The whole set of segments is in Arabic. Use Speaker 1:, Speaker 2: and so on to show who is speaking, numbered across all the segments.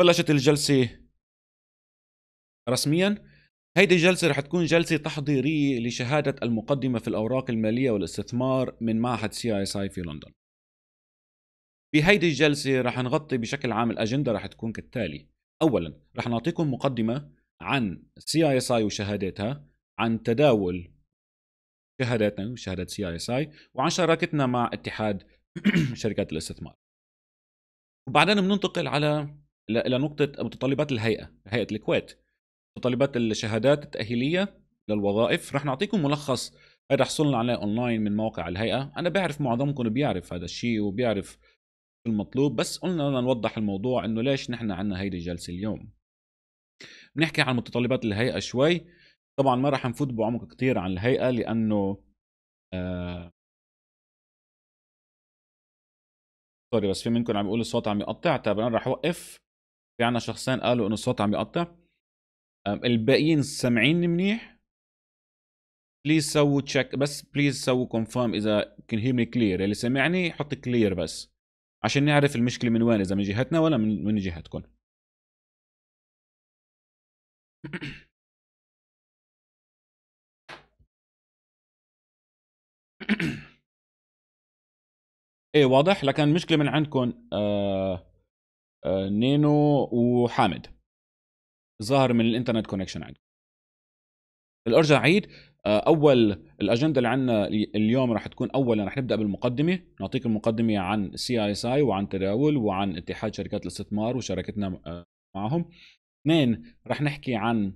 Speaker 1: بلشت الجلسه رسميا هيدي
Speaker 2: الجلسة رح تكون جلسة تحضيرية لشهادة المقدمة في الأوراق المالية والاستثمار من معهد سي اس اي في لندن. بهيدي الجلسة رح نغطي بشكل عام الأجندة رح تكون كالتالي: أولاً رح نعطيكم مقدمة عن سي اس اي وشهاداتها، عن تداول شهاداتنا وشهادات سي اس اي، وعن شراكتنا مع اتحاد شركات الاستثمار. وبعدين بننتقل على الى نقطه متطلبات الهيئه هيئه الكويت متطلبات الشهادات التاهيليه للوظائف رح نعطيكم ملخص هذا حصلنا عليه اونلاين من موقع الهيئه انا بعرف معظمكم بيعرف هذا الشيء وبيعرف المطلوب بس قلنا بدنا نوضح الموضوع انه ليش نحن عندنا هيدي الجلسه اليوم بنحكي عن متطلبات الهيئه شوي
Speaker 1: طبعا ما راح نفوت بعمق كثير عن الهيئه لانه آه سوري بس في منكم عم يقول الصوت عم يقطع طيب انا رح اوقف في عنا شخصين قالوا انه الصوت عم يقطع الباقيين سامعيني
Speaker 2: منيح بليز سووا تشيك بس بليز سووا كونفيرم اذا كان
Speaker 1: هي كلير اللي سمعني حط كلير بس عشان نعرف المشكله من وين اذا من جهتنا ولا من من جهتكم ايه واضح لكن المشكله من عندكم آه آه، نينو وحامد ظاهر من الانترنت كونكشن عندكم
Speaker 2: الارجع عيد آه، اول الاجنده اللي عندنا اليوم راح تكون اولا رح نبدا بالمقدمه نعطيك المقدمه عن سي اي اس اي وعن تداول وعن اتحاد شركات الاستثمار وشراكتنا آه، معهم اثنين رح نحكي عن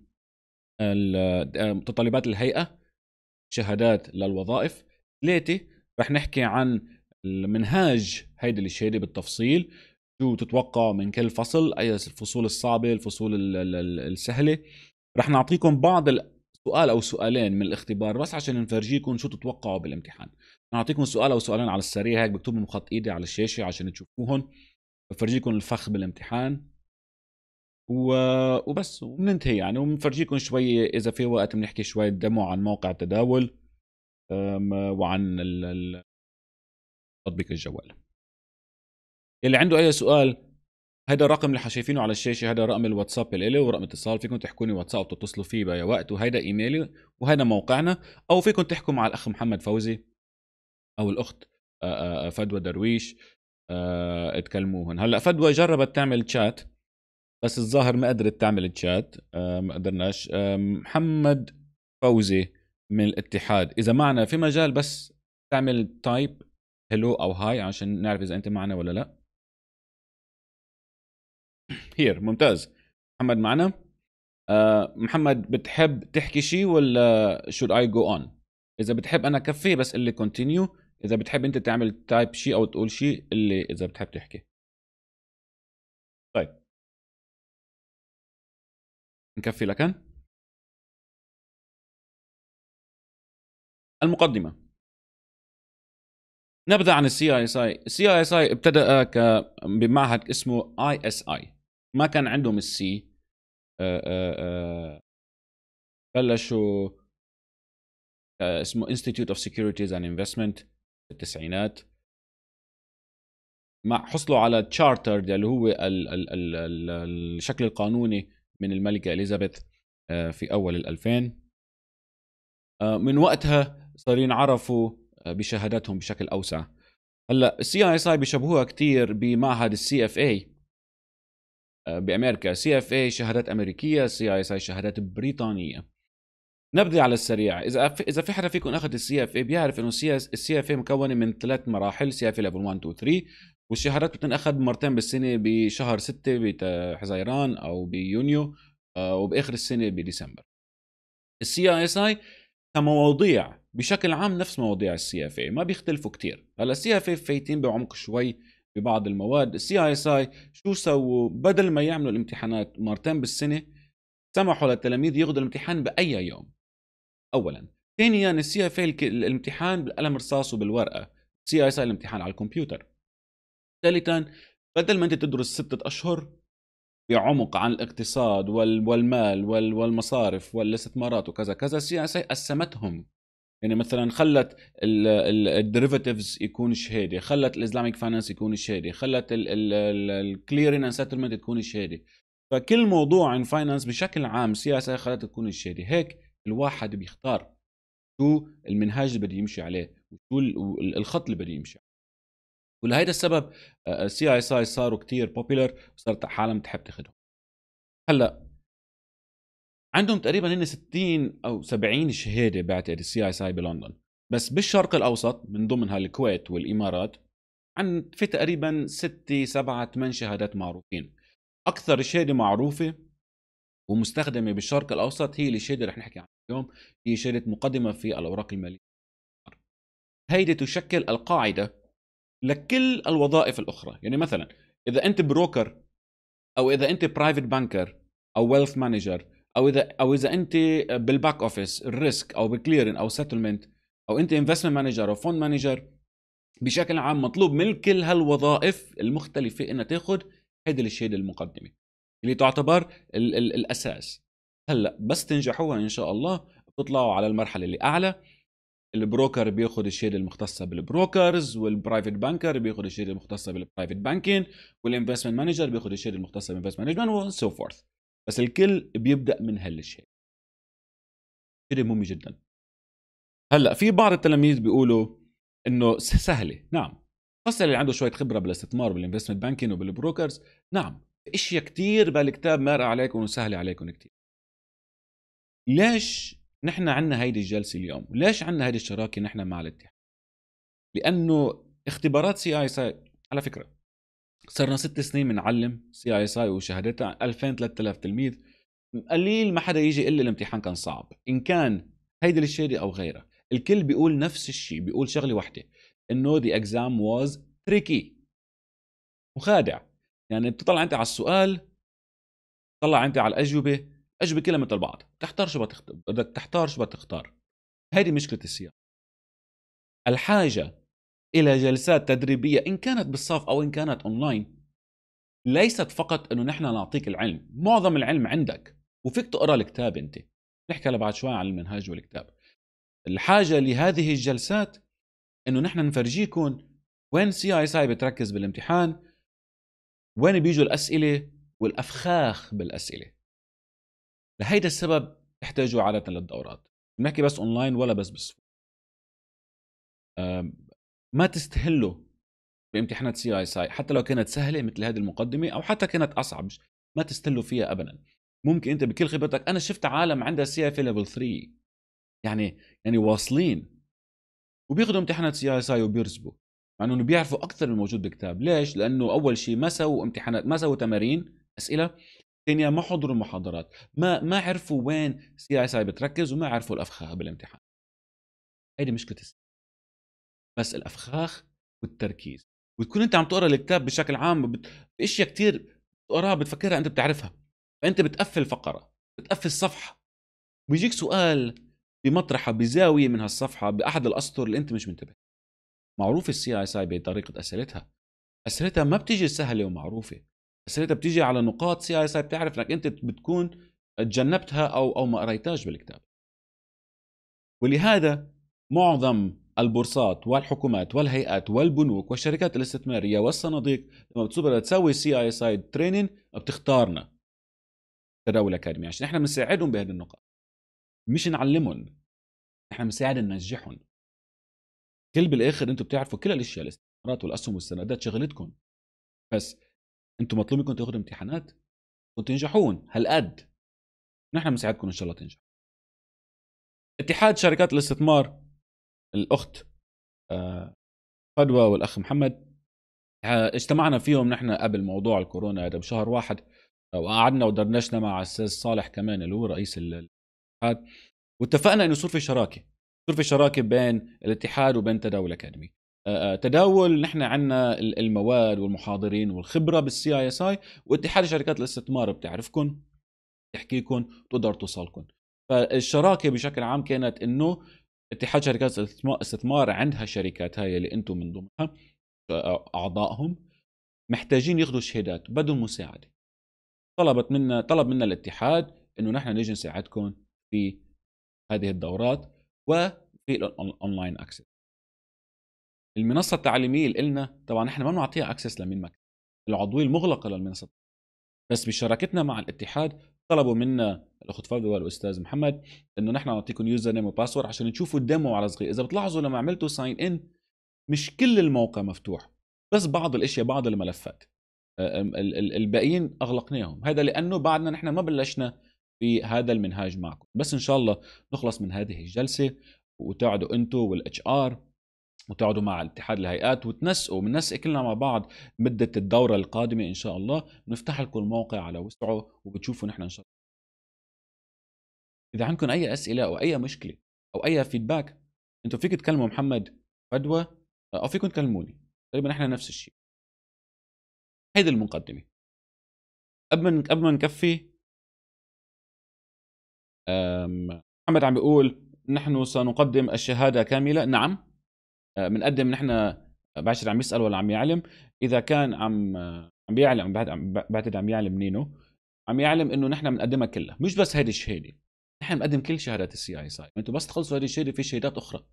Speaker 2: متطلبات الهيئه شهادات للوظائف ثلاثه رح نحكي عن المنهاج هيدي الشهاده بالتفصيل شو تتوقع من كل فصل اي الفصول الصعبه الفصول السهله رح نعطيكم بعض سؤال او سؤالين من الاختبار بس عشان نفرجيكم شو تتوقعوا بالامتحان نعطيكم سؤال او سؤالين على السريع هيك بكتبهم بخط ايدي على الشاشه عشان تشوفوهم بفرجيكم الفخ بالامتحان و... وبس وبننتهي يعني وبنفرجيكم شوي اذا في
Speaker 1: وقت بنحكي شوي دمو عن موقع التداول وعن ال... تطبيق الجوال اللي عنده اي سؤال هذا
Speaker 2: الرقم اللي حشايفينه على الشاشه هذا رقم الواتساب اللي ورقم اتصال فيكم تحكوني واتساب وتتصلوا فيه باي وقت وهذا ايميلي وهذا موقعنا او فيكم تحكوا مع الاخ محمد فوزي او الاخت آه، آه، آه، فدوى درويش اتكلموهن هلا فدوى جربت تعمل تشات بس الظاهر ما قدرت تعمل تشات ما قدرناش محمد فوزي من الاتحاد اذا معنا في مجال بس تعمل تايب هلو او هاي عشان نعرف اذا انت معنا ولا لا هير ممتاز محمد معنا آه محمد بتحب تحكي شيء ولا should I go on اذا بتحب انا كفي بس اللي continue اذا
Speaker 1: بتحب انت تعمل تايب شيء او تقول شيء اللي اذا بتحب تحكي طيب نكفي لكن المقدمه نبدا عن السي اي اس اي السي اي اس اي ابتدا بمعهد اسمه اي
Speaker 2: اس اي ما كان عندهم السي آه، آه، آه، بلشوا اسمه انستيتيوت اوف سكيورتيز اند انفستمنت بالتسعينات مع حصلوا على تشارتر اللي هو الـ الـ الـ الـ الشكل القانوني من الملكه اليزابيث في اول ال 2000 من وقتها صار ينعرفوا بشهاداتهم بشكل اوسع هلا السي اي اس اي بيشبهوها كثير بمعهد السي اف اي آه، بامريكا سي اف اي شهادات امريكيه سي اي اس اي شهادات بريطانيه نبذه على السريع اذا اذا في حدا فيكم اخذ السي اف اي بيعرف انه السي اف اي مكونه من ثلاث مراحل سي اف اي ليفل 1 2 3 والشهادات بتنأخذ مرتين بالسنه بشهر 6 بحزيران او بيونيو آه، وباخر السنه بديسمبر السي اي اس اي كمواضيع بشكل عام نفس مواضيع السي اف اي ما بيختلفوا كثير هلا السي اف اي فايتين بعمق شوي ببعض المواد السي اي اس اي شو سووا بدل ما يعملوا الامتحانات مرتين بالسنه سمحوا للتلاميذ ياخذوا الامتحان باي يوم اولا ثانيا السي اف الامتحان بالقلم رصاص وبالورقه السي اس اي الامتحان على الكمبيوتر ثالثا بدل ما انت تدرس ستة اشهر بعمق عن الاقتصاد والمال والمصارف والاستثمارات وكذا كذا السي اس اي قسمتهم يعني مثلا خلت الديريفيتيفز يكون شهاده خلت الاسلاميك فاينانس يكون شهاده خلت الكليرنج اند سيتلمنت تكون شهاده فكل موضوع عن فاينانس بشكل عام سياسه خلت تكون شهاده هيك الواحد بيختار شو المنهاج اللي بده يمشي عليه وشو الخط اللي بده يمشي عليه ولهيدا السبب السي اي اس اي صاروا كثير بوبيلر وصارت عالم تحب تاخذهم هلا عندهم تقريبا هن 60 او 70 شهاده بعتقد السي اس اي بلندن بس بالشرق الاوسط من ضمنها الكويت والامارات عن في تقريبا 6 7 8 شهادات معروفين اكثر شهاده معروفه ومستخدمه بالشرق الاوسط هي الشهاده رح نحكي عنها اليوم هي شهاده مقدمه في الاوراق الماليه هيدي تشكل القاعده لكل الوظائف الاخرى يعني مثلا اذا انت بروكر او اذا انت برايفت بانكر او ويلث مانجر او اذا او اذا انت بالباك اوفيس الريسك او بكليرن او سيتلمنت او انت انفستمنت مانجر او فوند مانجر بشكل عام مطلوب من كل هالوظائف المختلفه انها تاخذ هيدا الشهاده المقدمه اللي تعتبر الـ الـ الاساس هلا بس تنجحوها ان شاء الله بتطلعوا على المرحله اللي اعلى البروكر بياخذ الشهاده المختصه بالبروكرز والبرايفت بانكر بياخذ الشهاده المختصه بالبرايفت بانكين والانفستمنت مانجر بياخذ الشهاده المختصه بالانفستمنت مانجمنت وسو فورث بس الكل بيبدا من هالشيء شيء مهم جدا هلا في بعض التلاميذ بيقولوا انه سهله نعم خاصة اللي عنده شويه خبره بالاستثمار بالانفستمنت بانكين وبالبروكرز نعم اشياء كثير بالكتاب مارقه عليكم وسهله عليكم كثير ليش نحن عندنا هيدي الجلسه اليوم ليش عندنا هيدي الشراكه نحن مع الاتحاد لانه اختبارات سي اي على فكره صرنا ست سنين بنعلم سي اي اس اي وشهادتها 2000 3000 تلميذ قليل ما حدا يجي يقول لي الامتحان كان صعب ان كان هيدي الشهاده او غيرها الكل بيقول نفس الشيء بيقول شغله واحده انه ذا اكزام واز تريكي مخادع يعني بتطلع انت على السؤال طلع انت على الاجوبه الاجوبه كلها مثل بعض تحتار شو بدك تحتار شو بدك تختار هيدي مشكله السياق الحاجه الى جلسات تدريبيه ان كانت بالصف او ان كانت اونلاين ليست فقط انه نحن نعطيك العلم معظم العلم عندك وفيك تقرا الكتاب انت نحكي بعد شوي عن المنهج والكتاب الحاجه لهذه الجلسات انه نحن نفرجيكم وين سي اي ساي بتركز بالامتحان وين بيجوا الاسئله
Speaker 1: والافخاخ بالاسئله لهيدا السبب تحتاجوا عاده للدورات بنحكي بس اونلاين ولا بس بس
Speaker 2: ما تستهله بامتحانات سي اي ساي حتى لو كانت سهله مثل هذه المقدمه او حتى كانت اصعب ما تستهله فيها ابدا ممكن انت بكل خبرتك انا شفت عالم عندها سي اف ليفل 3 يعني يعني واصلين وبياخذوا امتحانات سي اي ساي وبيرسبوا مع انه بيعرفوا اكثر من الموجود بالكتاب ليش لانه اول شيء ما سووا امتحانات ما سووا تمارين اسئله ثانيا ما حضروا محاضرات ما ما عرفوا وين سي اي ساي بتركز وما عرفوا الافخاخ بالامتحان هيدي مشكله بس الافخاخ والتركيز وتكون انت عم تقرا الكتاب بشكل عام باشياء كثير بتقراها بتفكرها انت بتعرفها فانت بتقفل فقره بتقفل صفحه بيجيك سؤال بمطرحه بزاويه من هالصفحه باحد الاسطر اللي انت مش منتبه معروف السي اس اي بطريقه اسئلتها اسئلتها ما بتيجي سهله ومعروفه اسئلتها بتيجي على نقاط سي اس اي بتعرف انك انت بتكون تجنبتها او او ما قريتهاش بالكتاب ولهذا معظم البورصات والحكومات والهيئات والبنوك والشركات الاستثماريه والصناديق لما بتصير بدها تسوي سي اي سايد تريننج بتختارنا تداول اكاديمي عشان احنا بنساعدهم بهذه النقاط مش نعلمهم احنا بنساعد ننجحهم كل بالاخر انتم بتعرفوا كل الاشياء الاستثمارات والاسهم والسندات شغلتكم بس انتم مطلوب منكم تاخذوا امتحانات
Speaker 1: وتنجحون هالقد نحن بنساعدكم ان شاء الله تنجحوا اتحاد شركات الاستثمار الاخت آه،
Speaker 2: فدوى والاخ محمد آه، اجتمعنا فيهم نحن قبل موضوع الكورونا هذا بشهر واحد وقعدنا ودرنشنا مع الاستاذ صالح كمان اللي هو رئيس الاتحاد واتفقنا انه يصير في شراكه يصير في شراكه بين الاتحاد وبين تداول اكاديمي آه، تداول نحن عندنا المواد والمحاضرين والخبره بالسي اي اس اي واتحاد شركات الاستثمار بتعرفكم تحكيكم تقدر توصلكم فالشراكه بشكل عام كانت انه اتحاد شركات استثمار عندها شركات هاي اللي انتم من ضمنها اعضائهم محتاجين ياخذوا شهادات بدون مساعده طلبت منا طلب منا الاتحاد انه نحن نجي نساعدكم في هذه الدورات وفي الاونلاين اكسس المنصه التعليميه اللي قلنا طبعا نحن ما بنعطيها اكسس لمين ما العضويه المغلقه للمنصه بس بشراكتنا مع الاتحاد طلبوا منا الاخت فاضل والاستاذ محمد انه نحن نعطيكم يوزر نيم وباسورد عشان تشوفوا الديمو على صغير اذا بتلاحظوا لما عملتوا ساين ان مش كل الموقع مفتوح بس بعض الاشياء بعض الملفات آه، الباقيين اغلقناهم هذا لانه بعدنا نحن ما بلشنا في هذا المنهاج معكم بس ان شاء الله نخلص من هذه الجلسه وتقعدوا انتم والاتش ار وتقعدوا مع اتحاد الهيئات وتنسقوا بننسق كلنا مع بعض مدة الدورة القادمة إن شاء الله بنفتح لكم الموقع على وسعه وبتشوفوا نحن إن شاء الله إذا عندكم أي أسئلة
Speaker 1: أو أي مشكلة أو أي فيدباك أنتم فيك تكلموا محمد فدوى أو فيكم تكلموني تقريبا نحن نفس الشيء هيدي المقدمة قبل من قبل ما نكفي محمد
Speaker 2: عم بيقول نحن سنقدم الشهادة كاملة نعم بنقدم آه، نحن باشر عم يسال ولا عم يعلم اذا كان عم عم بيعلم بعتقد عم يعلم نينو عم يعلم انه نحن بنقدمها كلها مش بس هيدي الشهاده نحن بنقدم كل شهادات السي اي ساي انتم بس تخلصوا هذه الشهاده في شهادات اخرى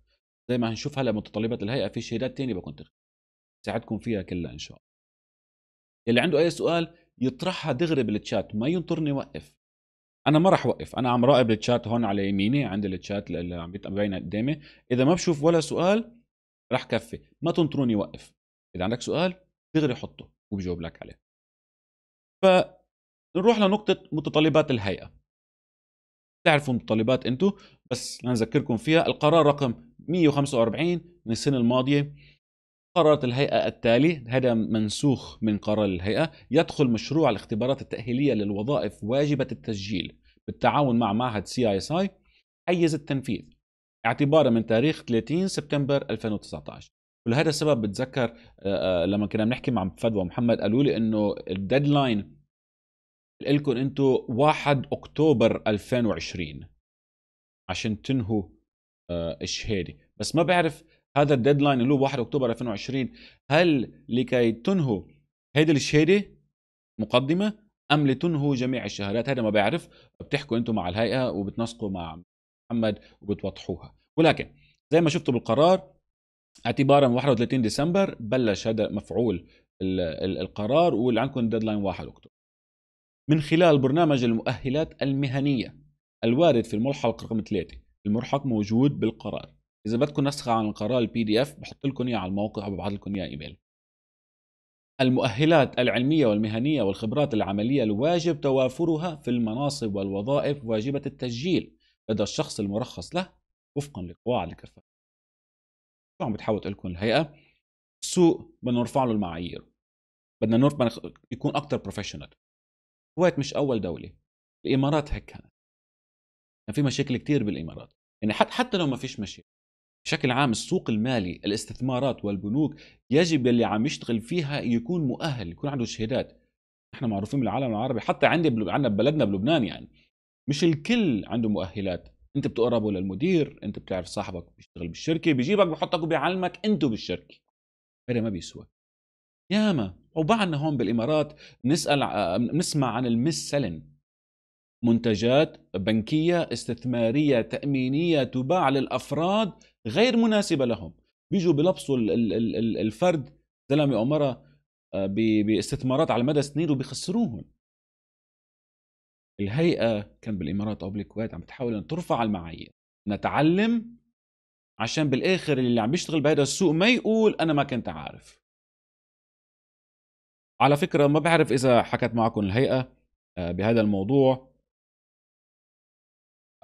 Speaker 2: زي ما هنشوف هلا متطلبات الهيئه في شهادات ثانيه بكون ساعدكم فيها كلها ان شاء الله يلي عنده اي سؤال يطرحها دغري بالتشات ما ينطرني وقف انا ما راح وقف انا عم راقب التشات هون على يميني عند التشات اللي عم بيبين قدامي اذا ما بشوف ولا سؤال رح كفي ما
Speaker 1: تنطروني وقف اذا عندك سؤال دغري حطه وبجاوب لك عليه فنروح لنقطة متطلبات الهيئة تعرفوا متطلبات انتو
Speaker 2: بس لنذكركم فيها القرار رقم 145 من السنة الماضية قررت الهيئة التالي هذا منسوخ من قرار الهيئة يدخل مشروع الاختبارات التأهيلية للوظائف واجبة التسجيل بالتعاون مع معهد سي اي اس اي حيز التنفيذ اعتبارا من تاريخ 30 سبتمبر 2019 ولهذا السبب بتذكر آه، آه، لما كنا بنحكي مع فدوى محمد قالوا لي انه الديدلاين لكم انتم 1 اكتوبر 2020 عشان تنهوا آه، الشهاده بس ما بعرف هذا الديدلاين اللي هو 1 اكتوبر 2020 هل لكي تنهوا هذه الشهاده مقدمه ام لتنهوا جميع الشهادات هذا ما بعرف بتحكوا انتم مع الهيئه وبتنسقوا مع محمد وبتوضحوها ولكن زي ما شفتوا بالقرار اعتبارا من 31 ديسمبر بلش هذا مفعول القرار واللي عندكم ديدلاين 1 اكتوبر من خلال برنامج المؤهلات المهنيه الوارد في الملحق رقم 3 الملحق موجود بالقرار اذا بدكم نسخه عن القرار البي دي اف بحط لكم اياه على الموقع وببعث لكم اياه ايميل المؤهلات العلميه والمهنيه والخبرات العمليه الواجب توافرها في المناصب والوظائف واجبه التسجيل لدى الشخص المرخص له وفقا لقواعد الكفاءة شو عم بتحاول تقول لكم الهيئة السوق بدنا نرفع له المعايير بدنا نرفع يكون أكثر بروفيشنال الكويت مش أول دولة الإمارات هيك كانت كان في مشاكل كثير بالإمارات يعني حتى حتى لو ما فيش مشاكل بشكل عام السوق المالي الاستثمارات والبنوك يجب اللي عم يشتغل فيها يكون مؤهل يكون عنده شهادات نحن معروفين بالعالم العربي حتى عندي عندنا ببلدنا بلبنان يعني مش الكل عنده مؤهلات انت بتقربه للمدير انت بتعرف صاحبك بيشتغل بالشركه بيجيبك بحطك وبيعلمك انتو بالشركه هذا ما بيسوى ياما وبعدنا هون بالامارات نسال بنسمع عن المس سلن منتجات بنكيه استثماريه تامينيه تباع للافراد غير مناسبه لهم بيجوا بلبسوا الفرد زلمه او مره آه، باستثمارات على مدى سنين وبيخسروهم الهيئه كان بالامارات او بالكويت عم تحاول ان ترفع المعايير نتعلم عشان بالاخر اللي عم بيشتغل بهذا السوق ما يقول انا ما
Speaker 1: كنت عارف على فكره ما بعرف اذا حكت معكم الهيئه آه، بهذا الموضوع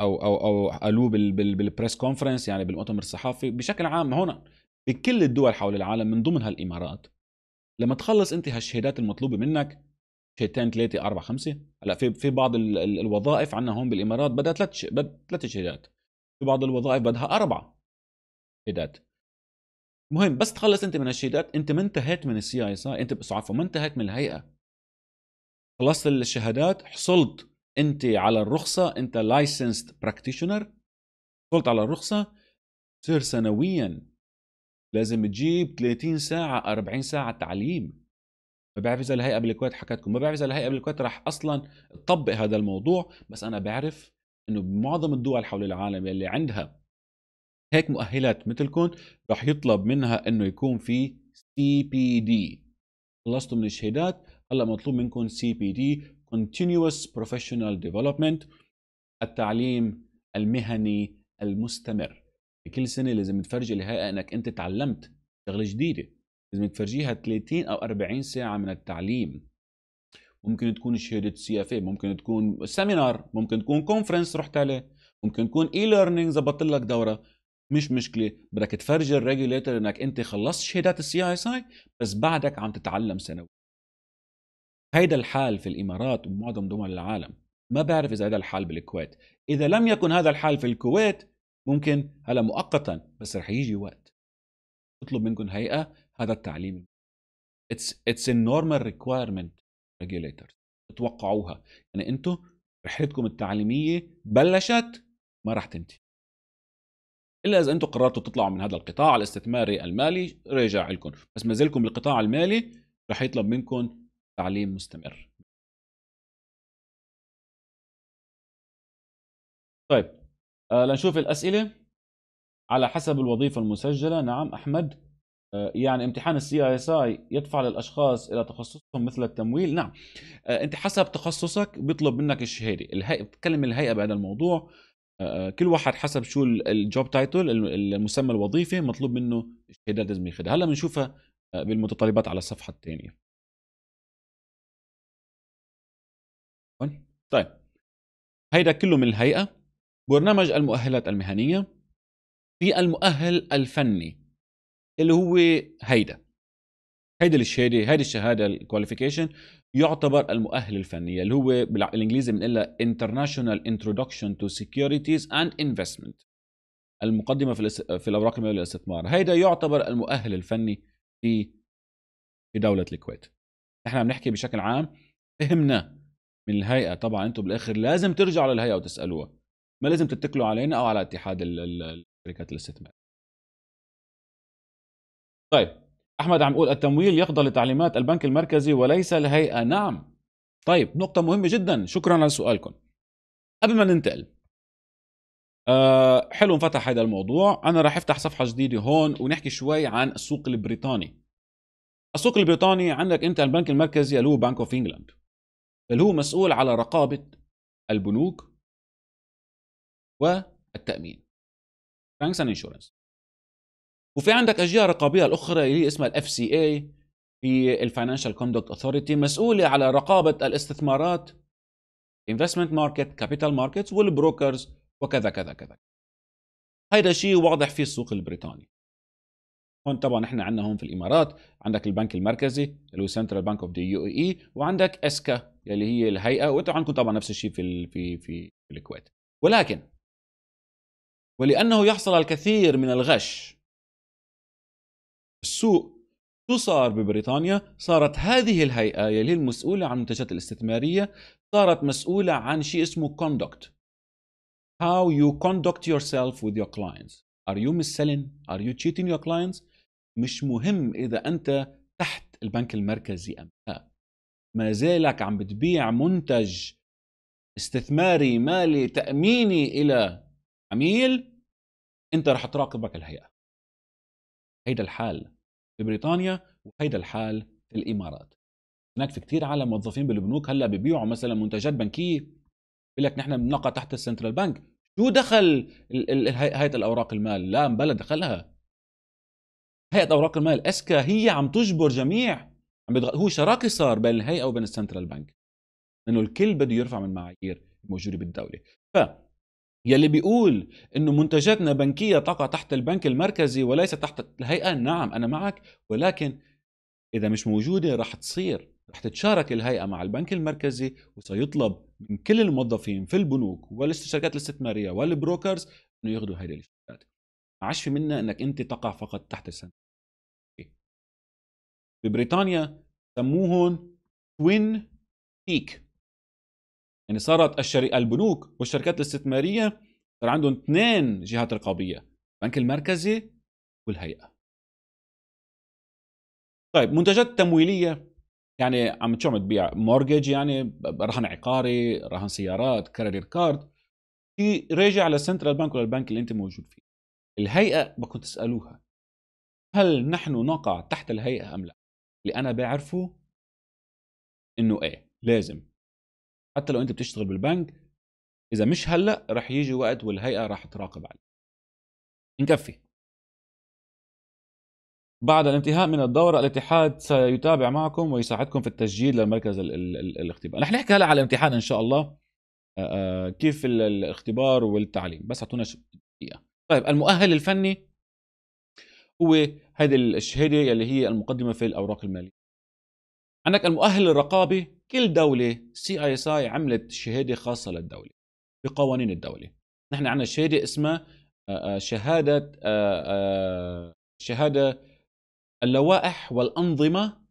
Speaker 1: او او او قالوه
Speaker 2: بالبريس كونفرنس يعني بالمؤتمر الصحفي بشكل عام هون بكل الدول حول العالم من ضمنها الامارات لما تخلص انت هالشهادات المطلوبه منك شهرتين ثلاثه اربع خمسه هلا في في بعض ال ال الوظائف عندنا هون بالامارات بدها ثلاث ثلاث شهادات في بعض الوظائف بدها اربع شهادات المهم بس تخلص انت من الشهادات انت ما انتهيت من السي السياسه انت عفوا ما انتهيت من الهيئه خلصت الشهادات حصلت انت على الرخصه انت لايسنسد براكتيشنر حصلت على الرخصه بتصير سنويا لازم تجيب 30 ساعه 40 ساعه تعليم ما بعرف اذا الهيئه بالكويت حكتكم ما بعرف اذا الهيئه بالكويت راح اصلا تطبق هذا الموضوع بس انا بعرف انه معظم الدول حول العالم اللي عندها هيك مؤهلات مثلكم راح يطلب منها انه يكون في سي بي دي خلصتوا من الشهادات هلا مطلوب منكم سي بي دي Continuous Professional Development التعليم المهني المستمر بكل سنه لازم تفرجي الهيئه انك انت تعلمت شغله جديده لازم تفرجيها 30 او 40 ساعه من التعليم ممكن تكون شهاده سي اف ممكن تكون سيمينار ممكن تكون كونفرنس رحت عليه ممكن تكون اي ليرنينج زبطت لك دوره مش مشكله بدك تفرجي الريجوليتر انك انت خلصت شهادات السي اس اي بس بعدك عم تتعلم سنوي هيدا الحال في الامارات ومعظم دول العالم ما بعرف اذا هذا الحال بالكويت اذا لم يكن هذا الحال في الكويت ممكن هلا مؤقتا بس رح يجي وقت تطلب منكم هيئه هذا التعليم اتس اتس النورمال ريكويرمنت ريجيليتورز توقعوها يعني انتم رحلتكم التعليميه بلشت ما راح تنتهي الا اذا انتم قررتوا تطلعوا من هذا القطاع الاستثماري المالي راجع لكم
Speaker 1: بس ما زلكم بالقطاع المالي راح يطلب منكم تعليم مستمر طيب آه لنشوف الاسئله على حسب الوظيفه المسجله نعم احمد آه، يعني
Speaker 2: امتحان السي اي اس اي يدفع للاشخاص الى تخصصهم مثل التمويل نعم آه، انت حسب تخصصك بيطلب منك الشهاده الهيئه بتتكلم الهيئه بهذا الموضوع آه، كل واحد حسب شو الجوب تايتل المسمى الوظيفي مطلوب منه الشهادات لازم ياخذها هلا بنشوفها
Speaker 1: بالمتطلبات على الصفحه الثانيه طيب هيدا كله من الهيئه برنامج المؤهلات
Speaker 2: المهنيه في المؤهل الفني اللي هو هيدا هيدا الشهاده هيدي الشهاده الكواليفيكيشن يعتبر المؤهل الفني اللي هو بالانجليزي بنقولها انترناشونال انترودكشن تو سيكيورتيز اند انفستمنت المقدمه في في الاوراق الماليه للاستثمار هيدا يعتبر المؤهل الفني في في دوله الكويت نحن عم نحكي بشكل عام فهمنا من الهيئه طبعا انتم بالاخر لازم ترجعوا للهيئه وتسالوها ما لازم تتكلوا علينا او على اتحاد الشركات الاستثمار طيب احمد عم يقول التمويل يقضى لتعليمات البنك المركزي وليس الهيئه نعم طيب نقطه مهمه جدا شكرا على سؤالكم قبل ما ننتقل أه حلو انفتح هذا الموضوع انا راح افتح صفحه جديده هون ونحكي شوي عن السوق البريطاني السوق البريطاني عندك انت البنك المركزي اللي هو بنك اوف انجلاند اللي هو
Speaker 1: مسؤول على رقابه البنوك والتامين بانكس اند انشورنس وفي عندك اجهزه رقابيه الاخرى اللي هي اسمها
Speaker 2: الاف سي اي في الفاينانشال كوندكت اوثورتي مسؤوله على رقابه الاستثمارات انفستمنت ماركت كابيتال ماركتس والبروكرز وكذا كذا كذا هيدا شيء واضح في السوق البريطاني هون طبعا احنا عندنا هون في الامارات عندك البنك المركزي اللي هو سنترال بنك اوف ذا يو اي وعندك اسكا اللي هي
Speaker 1: الهيئه وانتم عندكم طبعا نفس الشيء في في في الكويت ولكن ولانه يحصل الكثير من الغش السوق
Speaker 2: شو صار ببريطانيا؟ صارت هذه الهيئة يلي المسؤولة عن المنتجات الاستثمارية صارت مسؤولة عن شيء اسمه conduct How you conduct yourself with your clients Are you mis-selling? Are you cheating your clients? مش مهم إذا أنت تحت البنك المركزي أم لا ما زالك عم بتبيع منتج استثماري مالي تأميني إلى عميل أنت رح تراقبك الهيئة هيدا الحال ببريطانيا وهيدا الحال في الامارات هناك في كثير عالم موظفين بالبنوك هلا ببيعوا مثلا منتجات بنكيه بيقول لك نحن بنقع تحت السنترال بنك شو دخل هيئه الاوراق المال لا بلا دخلها هيئه اوراق المال اسكا هي عم تجبر جميع عم هو شراكه صار بين الهيئه وبين السنترال بنك انه الكل بده يرفع من معايير موجوده بالدوله ف يلي بيقول انه منتجاتنا بنكيه تقع تحت البنك المركزي وليس تحت الهيئه نعم انا معك ولكن اذا مش موجوده راح تصير رح تتشارك الهيئة مع البنك المركزي وسيطلب من كل الموظفين في البنوك والشركات الاستثمارية والبروكرز
Speaker 1: انه ياخذوا هيدي الشركات ما عادش في منا انك انت تقع فقط تحت السنة. ببريطانيا سموهم توين بيك
Speaker 2: يعني صارت الشري... البنوك والشركات الاستثماريه صار عندهم اثنين جهات رقابيه البنك المركزي والهيئه طيب منتجات تمويليه يعني عم شو عم تبيع مورجج يعني رهن عقاري رهن سيارات كريدت كارد في راجع للسنترال بانك ولا
Speaker 1: اللي انت موجود فيه الهيئه بكون تسالوها هل نحن نقع تحت الهيئه ام لا اللي انا بعرفه انه ايه لازم حتى لو انت بتشتغل بالبنك اذا مش هلا رح يجي وقت والهيئه رح تراقب عليك نكفي بعد الانتهاء من الدورة الاتحاد سيتابع معكم ويساعدكم في التسجيل للمركز الـ الـ الـ الاختبار رح نحكي هلا
Speaker 2: على الامتحان ان شاء الله آه، آه، كيف الاختبار والتعليم بس اعطونا دقيقة طيب المؤهل الفني هو هذه الشهادة اللي هي المقدمة في الأوراق المالية عندك المؤهل الرقابي كل دولة سي اي اس اي عملت شهادة خاصة للدولة بقوانين الدولة نحن عندنا شهادة اسمها آه، آه، شهادة آه، شهادة اللوائح والأنظمة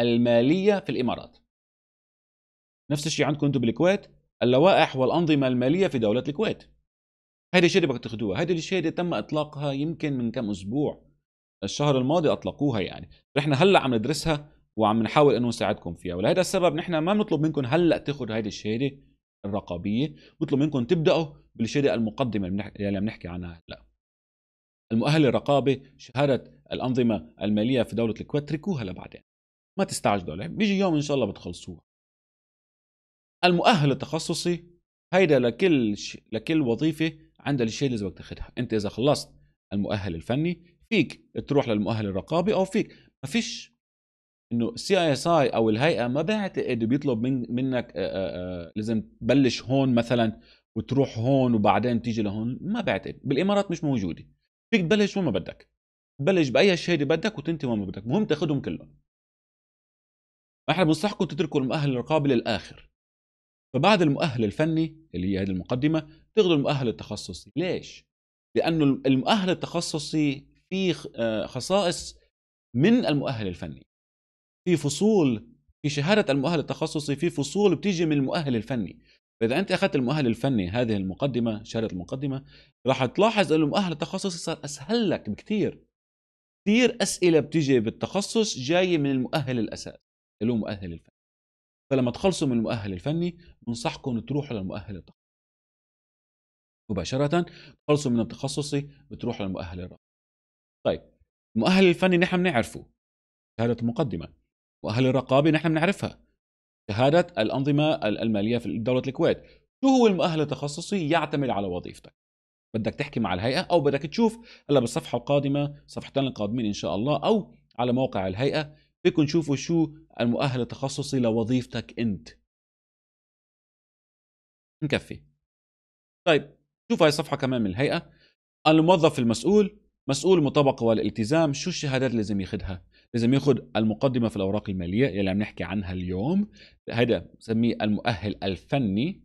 Speaker 2: المالية في الإمارات نفس الشيء عندكم انتم بالكويت اللوائح والأنظمة المالية في دولة الكويت هذه الشهادة بدك تاخذوها هذه الشهادة تم إطلاقها يمكن من كم أسبوع الشهر الماضي أطلقوها يعني نحن هلا عم ندرسها وعم نحاول انه نساعدكم فيها ولهذا السبب نحن ما بنطلب منكم هلا تاخذ هذه الشهاده الرقابيه بنطلب منكم تبداوا بالشهاده المقدمه اللي عم نحكي عنها هلا المؤهل الرقابي شهاده الانظمه الماليه في دوله الكويت تركوها لبعدين ما تستعجلوا عليها بيجي يوم ان شاء الله بتخلصوها المؤهل التخصصي هيدا لكل ش... لكل وظيفه عندها الشيء اللي بدك تاخذها انت اذا خلصت المؤهل الفني فيك تروح للمؤهل الرقابي او فيك ما فيش انه سي اس اي او الهيئه ما بيعتقد بيطلب من منك لازم تبلش هون مثلا وتروح هون وبعدين تيجي لهون ما بعتقد بالامارات مش موجوده فيك تبلش وين ما بدك تبلش باي شهاده بدك وتنتهي وين ما بدك المهم تاخذهم كلهم احنا بنصحكم تتركوا المؤهل الرقابي للاخر فبعد المؤهل الفني اللي هي هذه المقدمه تاخذوا المؤهل التخصصي ليش لانه المؤهل التخصصي فيه خصائص من المؤهل الفني في فصول في شهاده المؤهل التخصصي في فصول بتيجي من المؤهل الفني فاذا انت اخذت المؤهل الفني هذه المقدمه شهاده المقدمه راح تلاحظ انه المؤهل التخصصي صار اسهل لك بكثير كثير اسئله بتيجي بالتخصص جايه من المؤهل الاساسي اللي هو مؤهل الفني فلما تخلصوا من المؤهل الفني بنصحكم تروحوا للمؤهل التخصصي مباشرة تخلصوا من التخصصي بتروحوا للمؤهل الرقمي طيب المؤهل الفني نحن بنعرفه شهادة المقدمة واهل الرقابه نحن بنعرفها شهاده الانظمه الماليه في دوله الكويت شو هو المؤهل التخصصي يعتمد على وظيفتك بدك تحكي مع الهيئه او بدك تشوف هلا بالصفحه القادمه صفحتين القادمين ان شاء الله او على موقع الهيئه فيكم تشوفوا شو المؤهل التخصصي لوظيفتك انت نكفي طيب شوف هاي الصفحه كمان من الهيئه الموظف المسؤول مسؤول المطابقه والالتزام شو الشهادات اللي لازم ياخذها لازم ياخد المقدمه في الاوراق الماليه اللي عم نحكي عنها اليوم هذا بنسميه المؤهل الفني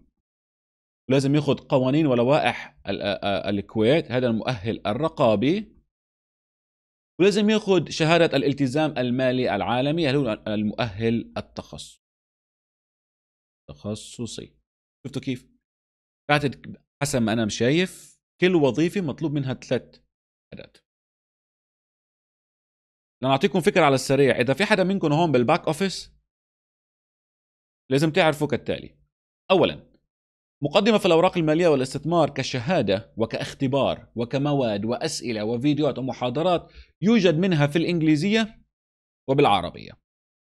Speaker 2: لازم ياخد قوانين ولوائح الكويت هذا المؤهل الرقابي ولازم ياخد شهادة الالتزام المالي العالمي اللي هو المؤهل التخصص
Speaker 1: تخصصي شفتوا كيف؟ قاعد حسب ما أنا شايف كل وظيفة مطلوب منها ثلاث اداه لنعطيكم فكره على السريع اذا في حدا منكم هون بالباك اوفيس لازم تعرفوا كالتالي
Speaker 2: اولا مقدمة في الأوراق المالية والاستثمار كشهادة وكاختبار وكمواد وأسئلة وفيديوهات ومحاضرات يوجد منها في الإنجليزية وبالعربية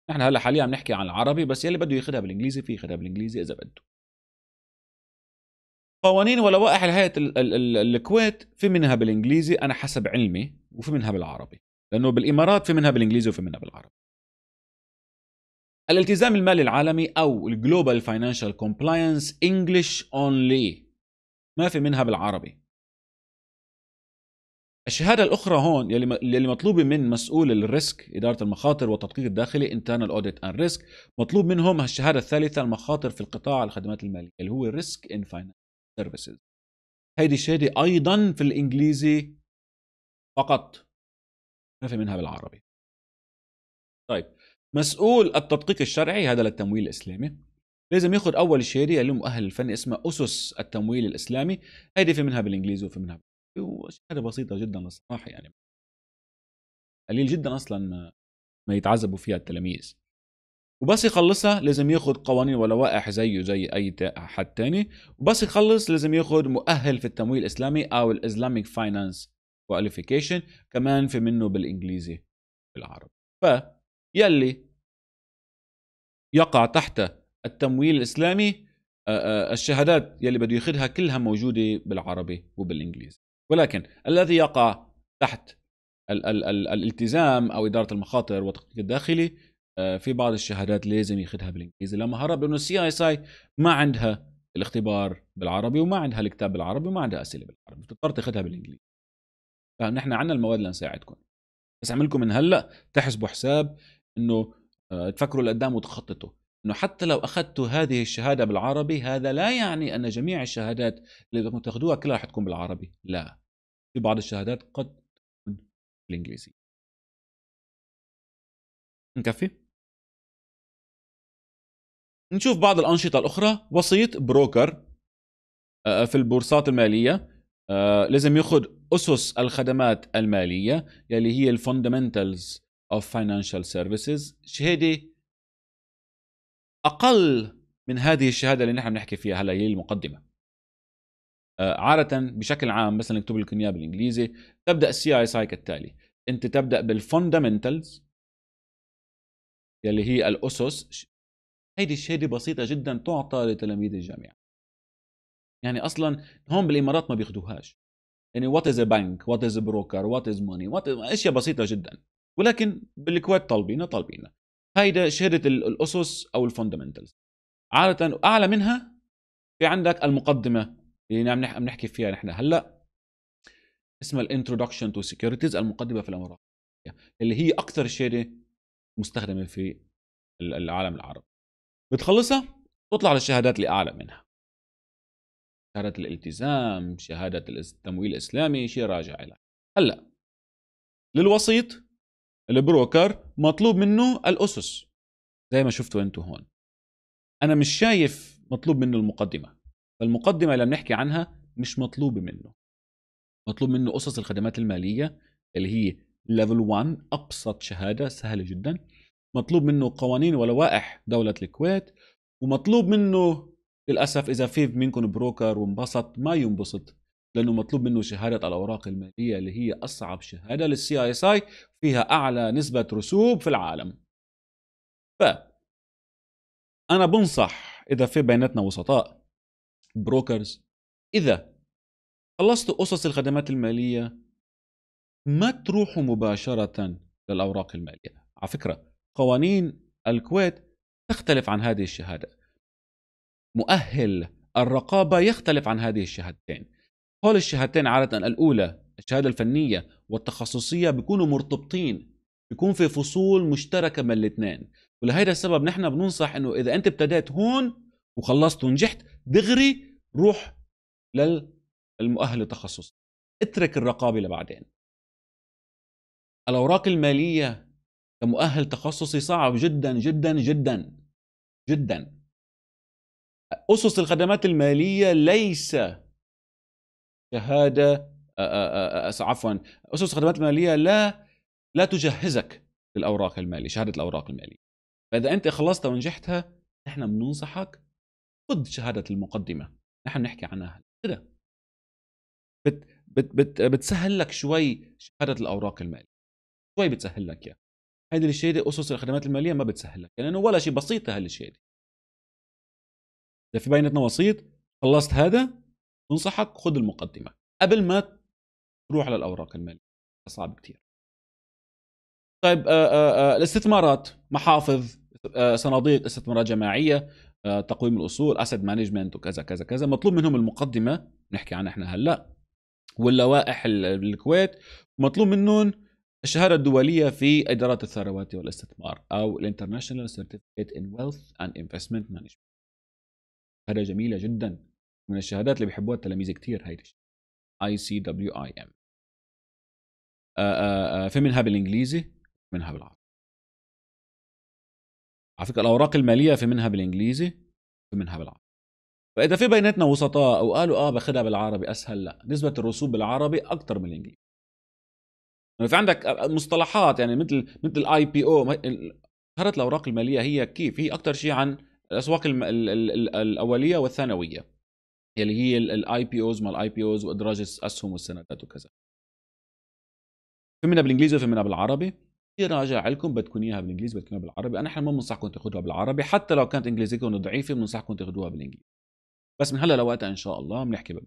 Speaker 2: نحن هلا حاليا عم نحكي عن العربي بس يلي بده ياخذها بالانجليزي في ياخذها بالانجليزي اذا بده قوانين ولوائح الهيئه الكويت في منها بالانجليزي انا حسب علمي وفي منها بالعربي لانه بالامارات في منها بالانجليزي وفي منها بالعربي الالتزام المالي العالمي او الجلوبال فاينانشال كومبلاينس انجلش اونلي ما في منها بالعربي الشهاده الاخرى هون يلي يلي مطلوبه من مسؤول الريسك اداره المخاطر والتدقيق الداخلي انترنال اوديت اند ريسك مطلوب منهم الشهاده الثالثه المخاطر في
Speaker 1: القطاع الخدمات الماليه اللي هو ريسك ان فاينانس سيرفيسز هيدي الشهاده ايضا في الانجليزي فقط ما في منها بالعربي طيب مسؤول التدقيق الشرعي هذا للتمويل الاسلامي لازم ياخذ
Speaker 2: اول شهاده اللي مؤهل الفني اسمها اسس التمويل الاسلامي هيدي في منها بالانجليزي وفي منها وشهاده بسيطه جدا الصراحه يعني قليل جدا اصلا ما, ما يتعذبوا فيها التلاميذ وبس يخلصها لازم ياخذ قوانين ولوائح زيه زي اي حد تاني وبس يخلص لازم ياخذ مؤهل في التمويل الاسلامي او الاسلاميك فاينانس كواليفيكيشن كمان في منه بالانجليزي بالعربي ف يلي يقع تحت التمويل الاسلامي الشهادات يلي بده ياخذها كلها موجوده بالعربي وبالانجليزي ولكن الذي يقع تحت ال- ال- ال- الالتزام او اداره المخاطر والتخطيط الداخلي في بعض الشهادات لازم ياخذها بالانجليزي لما هرب لانه السي اس اي ما عندها الاختبار بالعربي وما عندها الكتاب بالعربي وما عندها اسئله بالعربي بتضطر تاخذها بالانجليزي فنحن عندنا المواد لنساعدكم بس اعملكم من هلا تحسبوا حساب انه آه، تفكروا لقدام وتخططوا انه حتى لو اخذتوا هذه الشهاده بالعربي هذا لا يعني ان جميع الشهادات اللي بدكم تاخذوها كلها رح تكون بالعربي لا
Speaker 1: في بعض الشهادات قد تكون بالانجليزي نكفي نشوف بعض الانشطه الاخرى وسيط بروكر آه، في البورصات الماليه آه، لازم
Speaker 2: ياخذ اسس الخدمات الماليه يلي هي الفاندمنتالز اوف فاينانشال سيرفيسز شهاده اقل من هذه الشهاده اللي نحن بنحكي فيها هلا هي المقدمه آه، عاده بشكل عام مثلا اكتب لكم اياها بالانجليزي تبدا السي اي ساي كالتالي انت تبدا بالفاندمنتالز
Speaker 1: يلي هي الاسس هيدي الشهاده بسيطه جدا تعطى لتلاميذ الجامعه يعني اصلا هون بالامارات ما بياخذوهاش
Speaker 2: يعني وات از بنك وات از بروكر وات از ماني وات اشياء بسيطه جدا ولكن بالكويت طالبينها طالبينها هيدا شهاده الاسس او الفاندمنتالز عاده اعلى منها في عندك المقدمه اللي عم نحكي فيها نحن هلا اسمها الانترودكشن تو سكيورتيز المقدمه في الامارات اللي هي اكثر شهاده مستخدمه في العالم العربي بتخلصها تطلع للشهادات اللي اعلى منها شهادة الالتزام شهادة التمويل الإسلامي شيء راجع إلى هلأ للوسيط البروكر مطلوب منه الأسس زي ما شفتوا أنتوا هون أنا مش شايف مطلوب منه المقدمة فالمقدمة اللي بنحكي عنها مش مطلوبة منه مطلوب منه أسس الخدمات المالية اللي هي ليفل 1 أبسط شهادة سهلة جدا مطلوب منه قوانين ولوائح دولة الكويت ومطلوب منه للأسف إذا في منكم بروكر وانبسط ما ينبسط لأنه مطلوب منه شهادة الأوراق المالية اللي هي أصعب شهادة للسي اي اي فيها أعلى نسبة رسوب
Speaker 1: في العالم ف أنا بنصح إذا في بيناتنا وسطاء بروكرز إذا خلصتوا قصص الخدمات
Speaker 2: المالية ما تروحوا مباشرة للأوراق المالية على فكرة قوانين الكويت تختلف عن هذه الشهادة مؤهل الرقابة يختلف عن هذه الشهادتين هول الشهادتين عادة الأولى الشهادة الفنية والتخصصية بيكونوا مرتبطين بيكون في فصول مشتركة بين الاثنين ولهذا السبب نحن بننصح انه اذا انت ابتديت هون وخلصت ونجحت دغري روح للمؤهل التخصصي اترك الرقابة لبعدين الأوراق المالية كمؤهل تخصصي صعب جدا جدا جدا جدا أسس الخدمات المالية ليس شهادة آه، آه، آه، عفوا أسس الخدمات المالية لا لا تجهزك للأوراق المالية شهادة الأوراق المالية فإذا أنت خلصتها ونجحتها نحن بننصحك خذ شهادة المقدمة نحن بنحكي عنها كده بت بت بت بتسهل لك شوي شهادة الأوراق المالية شوي بتسهل لك إياها يعني. هيدي الشهاده اسس الخدمات الماليه ما بتسهل لك يعني، لانه يعني ولا شيء بسيطه هالشهاده
Speaker 1: اذا في بيناتنا وسيط خلصت هذا بنصحك خذ المقدمه قبل ما تروح للاوراق الماليه صعب كثير طيب آآ آه، آآ آه،
Speaker 2: آه، الاستثمارات محافظ صناديق استثمارات جماعيه تقويم الاصول اسد مانجمنت وكذا كذا كذا مطلوب منهم المقدمه نحكي عنها احنا هلا واللوائح بالكويت مطلوب منهم الشهادة الدولية في إدارة الثروات والاستثمار أو الانترناشونال سيرتيفيكيت ان ويلث اند انفستمنت مانجمنت شهاده جميله جدا من الشهادات اللي بيحبوها التلاميذ كثير هيدي اي سي دبليو
Speaker 1: اي ام في منها بالانجليزي منها بالعربي على فكره الاوراق الماليه في منها بالانجليزي في منها بالعربي
Speaker 2: فاذا في بيناتنا وسطاء وقالوا اه باخذها بالعربي اسهل لا نسبه الرسوب بالعربي اكثر من الانجليزي يعني في عندك مصطلحات يعني مثل مثل الاي بي او شهاده الاوراق الماليه هي كيف هي اكثر شيء عن الاسواق ال ال ال الاوليه والثانويه اللي هي الاي بي اوز مال الاي بي اوز وادراج الاسهم والسندات وكذا في منها بالانجليزي وفي منها بالعربي راجع لكم بدكم اياها بالانجليزي بدكم اياها بالعربي انا ما بنصحكم تاخذوها بالعربي حتى لو كانت انجليزيكم ضعيفه بنصحكم تاخذوها بالانجليزي بس من هلا لوقتها ان شاء الله بنحكي بال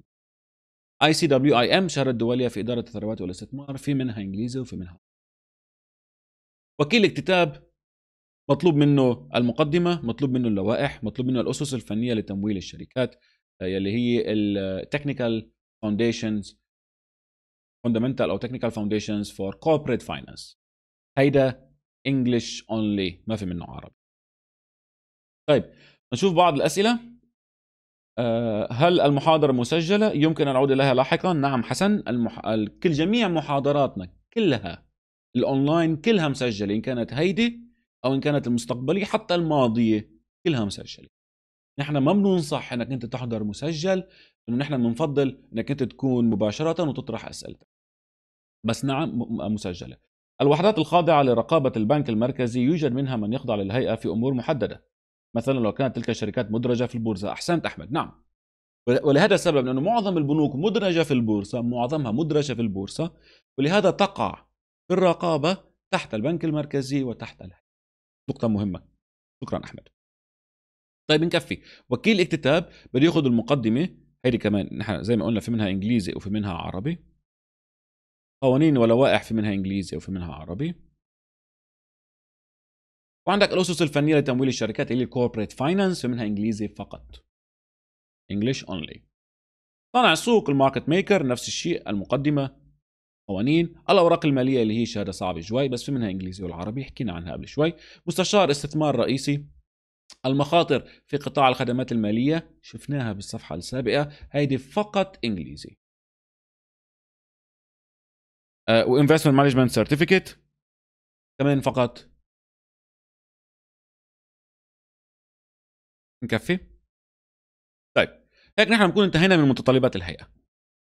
Speaker 2: اي سي دبليو اي ام شهر الدوليه في اداره الثروات والاستثمار في منها انجليزي وفي منها وكيل الكتاب مطلوب منه المقدمه مطلوب منه اللوائح مطلوب منه الاسس الفنيه لتمويل الشركات يلي آه، هي التكنيكال فاونديشنز فاندمنتال او تكنيكال فاونديشنز فور كوربريت فاينانس هيدا انجلش اونلي ما في منه عربي طيب نشوف بعض الاسئله آه، هل المحاضره مسجله يمكن العوده لها لاحقا نعم حسن المح... كل جميع محاضراتنا كلها الاونلاين كلها مسجله ان كانت هيدي او ان كانت المستقبليه حتى الماضيه كلها مسجله نحن ما بننصح انك انت تحضر مسجل انه نحن بنفضل انك انت تكون مباشره وتطرح اسئلتك بس نعم مسجله الوحدات الخاضعه لرقابه البنك المركزي يوجد منها من يخضع للهيئه في امور محدده مثلا لو كانت تلك الشركات مدرجه في البورصه احسنت احمد نعم ولهذا السبب لانه معظم البنوك مدرجه في البورصه معظمها مدرجه في البورصه ولهذا تقع في الرقابه تحت البنك المركزي وتحت الهيئه نقطة مهمة شكرا أحمد طيب نكفي وكيل اكتتاب بده ياخذ المقدمة هيدي كمان نحن زي ما قلنا في منها إنجليزي وفي منها عربي قوانين ولوائح في منها إنجليزي وفي منها عربي وعندك الأسس الفنية لتمويل الشركات اللي الكوربريت فاينانس في منها إنجليزي فقط انجلش اونلي صانع السوق الماركت ميكر نفس الشيء المقدمة قوانين الاوراق الماليه اللي هي شهاده صعبه شوي بس في منها انجليزي والعربي حكينا عنها قبل شوي مستشار استثمار رئيسي المخاطر في قطاع الخدمات الماليه
Speaker 1: شفناها بالصفحه السابقه هيدي فقط انجليزي وانفستمنت مانجمنت سيرتيفيكت كمان فقط نكفي طيب هيك نحن بنكون انتهينا من متطلبات الهيئه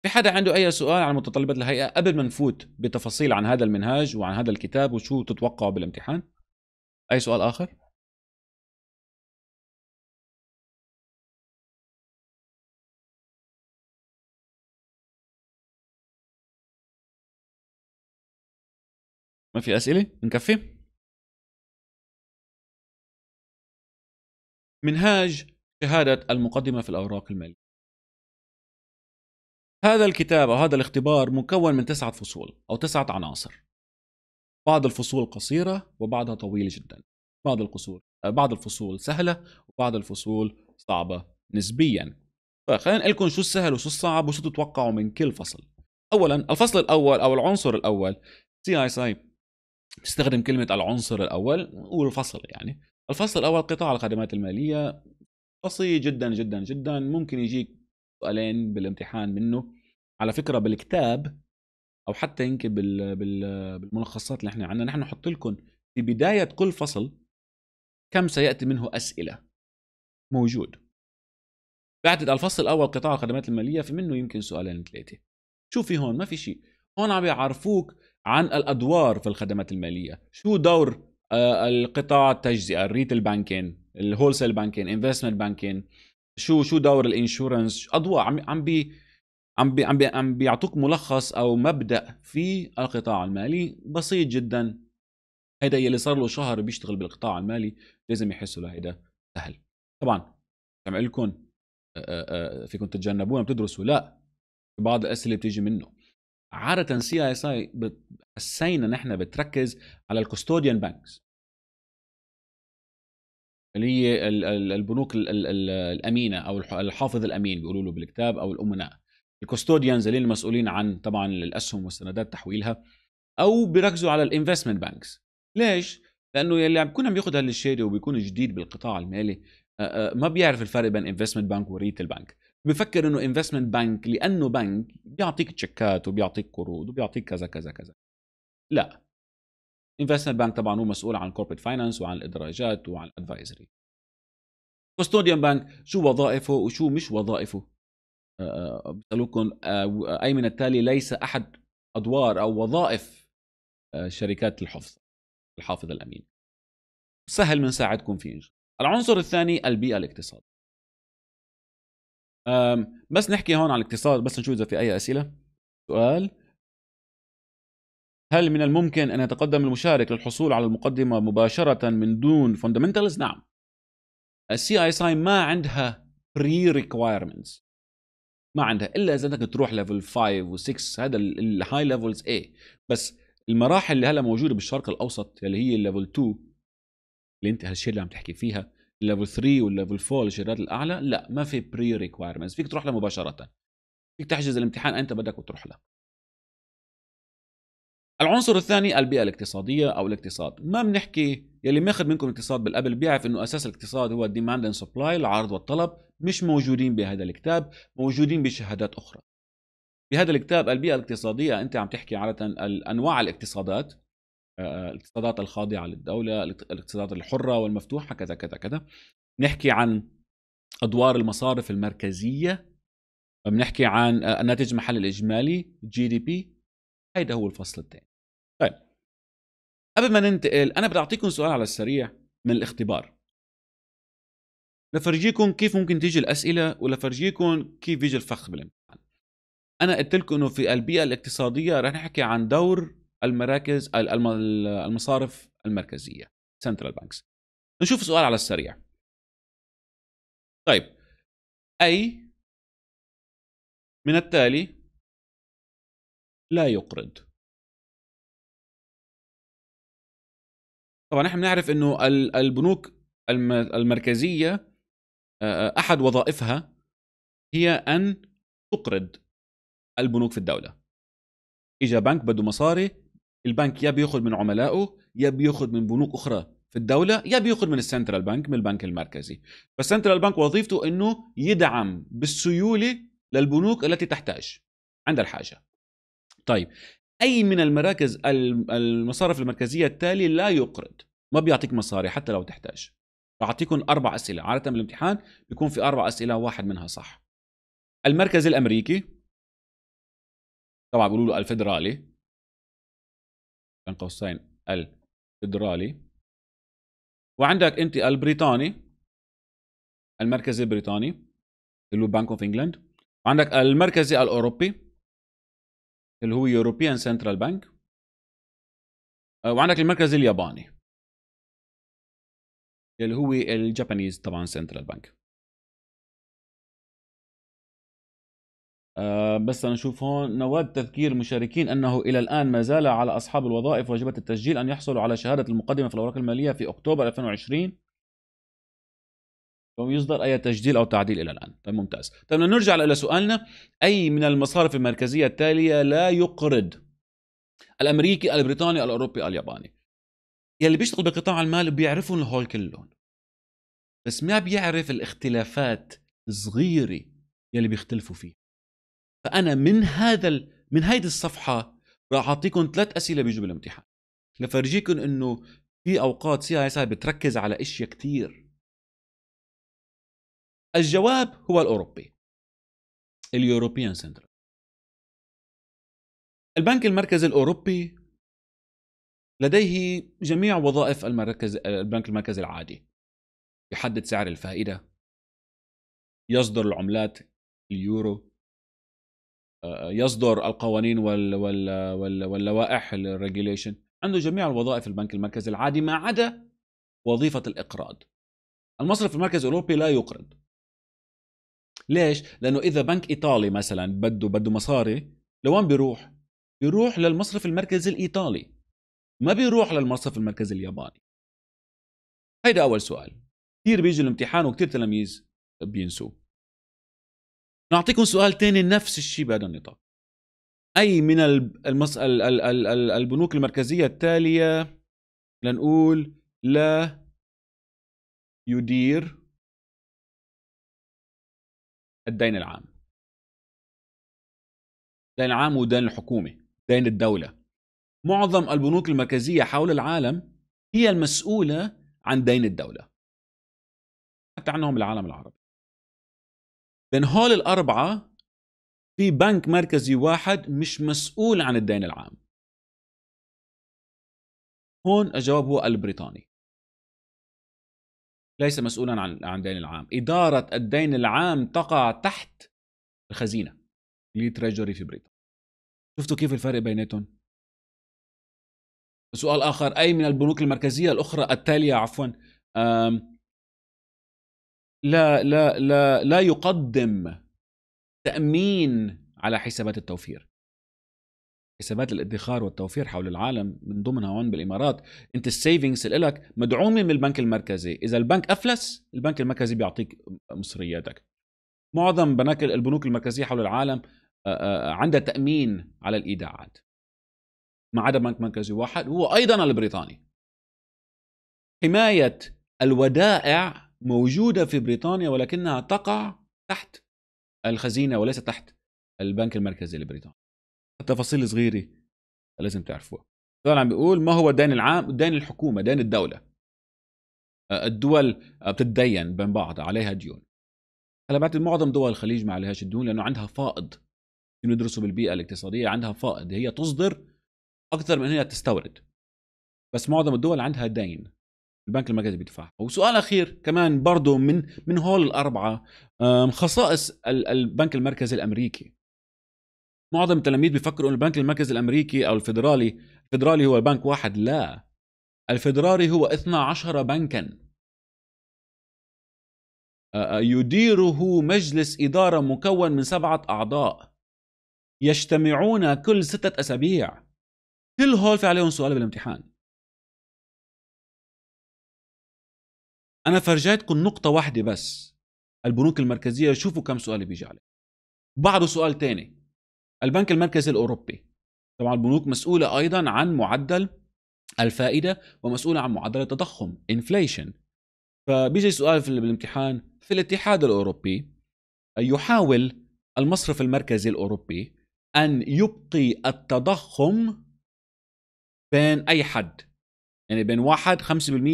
Speaker 1: في حدا عنده اي سؤال عن متطلبات الهيئه قبل ما نفوت بتفاصيل عن هذا المنهاج وعن هذا الكتاب وشو تتوقع بالامتحان اي سؤال اخر ما في اسئله نكفي منهاج شهاده المقدمه في الاوراق الماليه هذا الكتاب أو هذا الاختبار
Speaker 2: مكون من تسعة فصول أو تسعة عناصر بعض الفصول قصيرة وبعضها طويلة جدا بعض الفصول بعض الفصول سهلة وبعض الفصول صعبة نسبيا فخلينا لكم شو السهل وشو الصعب وشو تتوقعوا من كل فصل اولا الفصل الاول او العنصر الاول سي اي ساي تستخدم كلمة العنصر الأول والفصل يعني الفصل الأول قطاع الخدمات المالية بسيط جدا جدا جدا ممكن يجيك سؤالين بالامتحان منه على فكره بالكتاب او حتى يمكن بال... بال... بالملخصات اللي احنا عندنا نحن نحط لكم في بدايه كل فصل كم سياتي منه اسئله موجود بعد الفصل الاول قطاع الخدمات الماليه في منه يمكن سؤالين ثلاثه شو في هون ما في شيء هون عم يعرفوك عن الادوار في الخدمات الماليه شو دور آه، القطاع التجزئه الريتيل بانكين الهولسيل بانكين انفستمنت بانكين شو شو دور الانشورنس اضواء عم عم بي عم بي عم, بي عم بيعطوك ملخص او مبدا في القطاع المالي بسيط جدا هيدا يلي صار له شهر بيشتغل بالقطاع المالي لازم يحسوا لهيدا سهل طبعا تعمل لكم فيكم تتجنبوها بتدرسوا لا في بعض الاسئله بتيجي منه عاده سي اي اس اي حسينا نحن بتركز على الكستوديان بانكس اللي هي البنوك الامينه او الحافظ الامين بيقولوا له بالكتاب او الامناء الكوستوديانز اللي المسؤولين عن طبعا الاسهم والسندات تحويلها او بيركزوا على الانفستمنت بانكس ليش لانه يلي عم بيكون عم ياخذ هالشيء وبيكون جديد بالقطاع المالي آه، آه، ما بيعرف الفرق بين انفستمنت بانك وريتل بانك بفكر انه انفستمنت بانك لانه بنك بيعطيك تشيكات وبيعطيك قروض وبيعطيك كذا كذا كذا لا انفستمنت بانك طبعا هو مسؤول عن الكوربريت فاينانس وعن الادراجات وعن الادفايزري كوستوديان بانك شو وظائفه وشو مش وظائفه آه، آه، بسألوكم آه، أي من التالي ليس أحد
Speaker 1: أدوار أو وظائف شركات الحفظ الحافظ الأمين سهل من ساعدكم فيه العنصر الثاني البيئة الاقتصاد
Speaker 2: بس نحكي هون عن الاقتصاد بس نشوف إذا في أي أسئلة سؤال هل من الممكن أن يتقدم المشارك للحصول على المقدمة مباشرة من دون فاندمنتالز؟ نعم السي اي ساي ما عندها بري ريكوايرمنتس ما عندها الا اذا بدك تروح ليفل 5 و6 هذا الهاي ليفلز اي بس المراحل اللي هلا موجوده بالشرق الاوسط اللي هي الليفل 2 اللي انت هالشيء اللي عم تحكي فيها الليفل 3 والليفل 4 الشهادات الاعلى لا ما في بري ريكوايرمنتس فيك تروح لها مباشره فيك تحجز الامتحان انت بدك وتروح له العنصر الثاني البيئه الاقتصاديه او الاقتصاد ما بنحكي يلي ماخذ منكم اقتصاد بالقبل بيعرف انه اساس الاقتصاد هو الديماند اند سبلاي العرض والطلب مش موجودين بهذا الكتاب موجودين بشهادات اخرى بهذا الكتاب البيئه الاقتصاديه انت عم تحكي عاده انواع الاقتصادات آه، آه، الاقتصادات الخاضعه للدوله الاقتصادات الحره والمفتوحه كذا كذا كذا نحكي عن ادوار المصارف المركزيه بنحكي عن الناتج آه، المحلي الاجمالي جي دي بي هيدا هو الفصل الثاني طيب قبل ما ننتقل انا بدي اعطيكم سؤال على السريع من الاختبار لفرجيكم كيف ممكن تيجي الاسئله ولفرجيكم كيف بيجي الفخ بالامتحان انا قلت لكم انه في البيئه الاقتصاديه رح نحكي عن دور المراكز المصارف المركزيه
Speaker 1: سنترال بانكس نشوف سؤال على السريع طيب اي من التالي لا يقرض طبعا نحن بنعرف انه البنوك المركزيه آه، آه، احد
Speaker 2: وظائفها هي ان تقرض البنوك في الدوله اجا بنك بده مصاري البنك يا بياخذ من عملائه يا بياخذ من بنوك اخرى في الدوله يا بياخذ من السنترال بنك من البنك المركزي فالسنترال بنك وظيفته انه يدعم بالسيوله للبنوك التي تحتاج عند الحاجه طيب اي من المراكز المصارف المركزيه التالي لا يقرض ما بيعطيك مصاري حتى لو تحتاج بعطيكم اربع اسئله عاده بالامتحان بيكون في اربع اسئله
Speaker 1: واحد منها صح المركز الامريكي طبعا بيقولوا له الفدرالي بين قوسين الفدرالي وعندك انت البريطاني المركزي البريطاني اللي هو بنك اوف انجلاند وعندك المركزي الاوروبي اللي هو يوروبيان سنترال بنك وعندك المركز الياباني اللي هو الجابانيز طبعا سنترال آه، بنك بس بس اشوف هون نواد تذكير
Speaker 2: مشاركين انه الى الان ما زال على اصحاب الوظائف واجبات التسجيل ان يحصلوا على شهاده المقدمه في الاوراق الماليه في اكتوبر 2020 لم يصدر اي تجديل او تعديل الى الان طيب ممتاز طيب نرجع الى سؤالنا اي من المصارف المركزيه التاليه لا يقرض الامريكي البريطاني الاوروبي الياباني يلي بيشتغل بقطاع المال بيعرفون الهول كلهم بس ما بيعرف الاختلافات الصغيره يلي بيختلفوا فيه فانا من هذا ال... من هيدي الصفحه راح اعطيكم ثلاث اسئله بيجوا بالامتحان لفرجيكم انه في اوقات
Speaker 1: سي اي بتركز على اشياء كثير الجواب هو الأوروبي اليوروبيان سنترال البنك المركزي الأوروبي لديه جميع وظائف المركز البنك المركزي العادي يحدد سعر الفائدة يصدر العملات اليورو آه، يصدر القوانين وال
Speaker 2: وال وال واللوائح الريجيليشن عنده جميع الوظائف البنك المركزي العادي ما عدا وظيفة الإقراض المصرف المركزي الأوروبي لا يقرض ليش؟ لانه اذا بنك ايطالي مثلا بده بده مصاري لوين بيروح؟ بيروح للمصرف المركزي الايطالي ما بيروح للمصرف المركزي الياباني
Speaker 1: هيدا اول سؤال كثير بيجي الامتحان وكثير تلاميذ بينسوه نعطيكم سؤال تاني نفس الشيء بهذا النطاق اي من المس... ال... ال... ال... ال... البنوك المركزيه التاليه لنقول لا يدير الدين العام الدين العام هو دين الحكومة دين الدولة معظم البنوك المركزية حول العالم هي المسؤولة عن دين الدولة حتى عنهم العالم العربي بين هول الأربعة في بنك مركزي واحد مش مسؤول عن الدين العام هون الجواب هو البريطاني ليس مسؤولا عن عن الدين العام إدارة الدين العام تقع تحت الخزينة اللي في بريطانيا شفتوا كيف الفرق بيناتهم سؤال آخر أي من البنوك المركزية الأخرى
Speaker 2: التالية عفوا لا لا لا لا يقدم تأمين على حسابات التوفير حسابات الادخار والتوفير حول العالم من ضمنها هون بالامارات انت السيفنجز اللي لك مدعومه من البنك المركزي اذا البنك افلس البنك المركزي بيعطيك مصرياتك معظم بنك البنوك المركزيه حول العالم آه، آه، عندها تامين على الايداعات ما عدا بنك مركزي واحد هو ايضا البريطاني حمايه الودائع موجوده في بريطانيا ولكنها تقع تحت الخزينه وليس تحت البنك المركزي البريطاني تفاصيل صغيره لازم تعرفوها السؤال عم بيقول ما هو الدين العام دين الحكومه دين الدوله آه، الدول آه، بتتدين بين بعضها عليها ديون هلا بعتقد معظم دول الخليج ما عليهاش الديون لانه عندها فائض يدرسوا بالبيئه الاقتصاديه عندها فائض هي تصدر اكثر من هي تستورد بس معظم الدول عندها دين البنك المركزي بيدفعها وسؤال اخير كمان برضه من من هول الاربعه خصائص البنك المركزي الامريكي معظم التلاميذ بيفكروا انه البنك المركزي الامريكي او الفدرالي الفيدرالي هو بنك واحد لا الفدرالي هو 12 بنكا يديره مجلس إدارة مكون من سبعة أعضاء يجتمعون كل ستة
Speaker 1: أسابيع كل هول في عليهم سؤال بالامتحان أنا فرجيتكم نقطة واحدة بس البنوك المركزية
Speaker 2: شوفوا كم سؤال بيجي عليه بعده سؤال تاني البنك المركزي الاوروبي طبعا البنوك مسؤوله ايضا عن معدل الفائده ومسؤوله عن معدل التضخم انفليشن فبيجي سؤال في الامتحان في الاتحاد الاوروبي يحاول المصرف المركزي الاوروبي ان يبقي التضخم بين اي حد يعني بين واحد 5%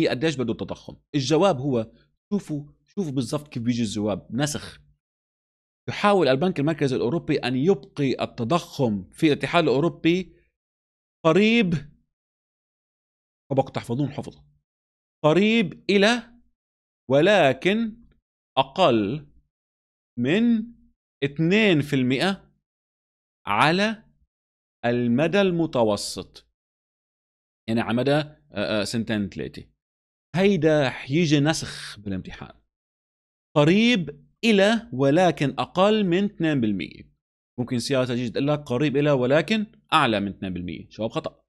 Speaker 2: قديش بده التضخم الجواب هو شوفوا شوفوا بالضبط كيف بيجي الجواب نسخ يحاول البنك المركزي الاوروبي ان يبقي التضخم في الاتحاد الاوروبي
Speaker 1: قريب طبق تحفظون حفظه قريب الى ولكن اقل من 2% على
Speaker 2: المدى المتوسط يعني على مدى آه، آه، سنتين ثلاثه هيدا حيجي نسخ بالامتحان قريب إلى ولكن أقل من 2% ممكن سي اي تجي تقول لك قريب إلى ولكن أعلى من 2% شباب خطأ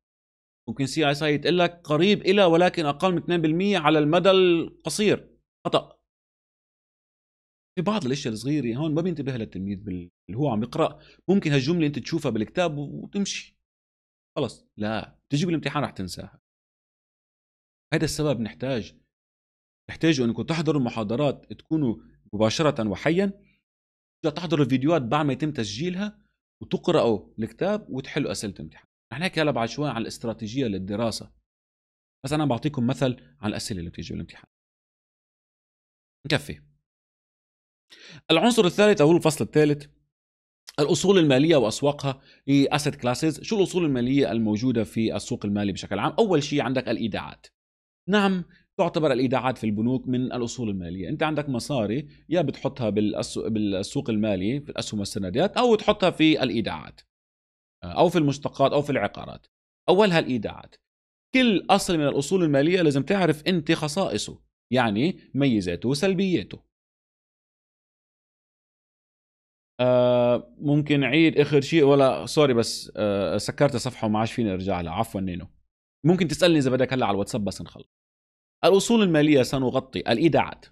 Speaker 2: ممكن سي اي اي تقول لك قريب إلى ولكن أقل من 2% على المدى القصير خطأ في بعض الاشياء الصغيره هون ما بينتبه لها التلميذ اللي هو عم يقرا ممكن هالجمله انت تشوفها بالكتاب وتمشي خلص لا تجي بالامتحان رح تنساها هذا السبب نحتاج تحتاجوا انكم تحضروا محاضرات تكونوا مباشره وحيا تحضر الفيديوهات بعد ما يتم تسجيلها وتقرأوا الكتاب وتحلوا أسئلة الامتحان رح نحكي هلا بعد شوي عن الاستراتيجية للدراسة بس أنا بعطيكم مثل عن الأسئلة اللي بتيجي بالامتحان نكفي العنصر الثالث أو الفصل الثالث الاصول الماليه واسواقها هي اسيت كلاسز شو الاصول الماليه الموجوده في السوق المالي بشكل عام اول شيء عندك الايداعات نعم تعتبر الايداعات في البنوك من الاصول الماليه انت عندك مصاري يا بتحطها بالسوق المالي في الاسهم والسندات او تحطها في الايداعات آه، او في المشتقات او في العقارات اولها الايداعات كل اصل من الاصول الماليه لازم تعرف انت خصائصه يعني ميزاته وسلبياته آه ممكن عيد اخر شيء ولا سوري بس آه سكرت الصفحه وما عادش فيني ارجع لها عفوا نينو ممكن تسالني اذا بدك هلا على الواتساب بس نخلص الأصول المالية سنغطي الإيداعات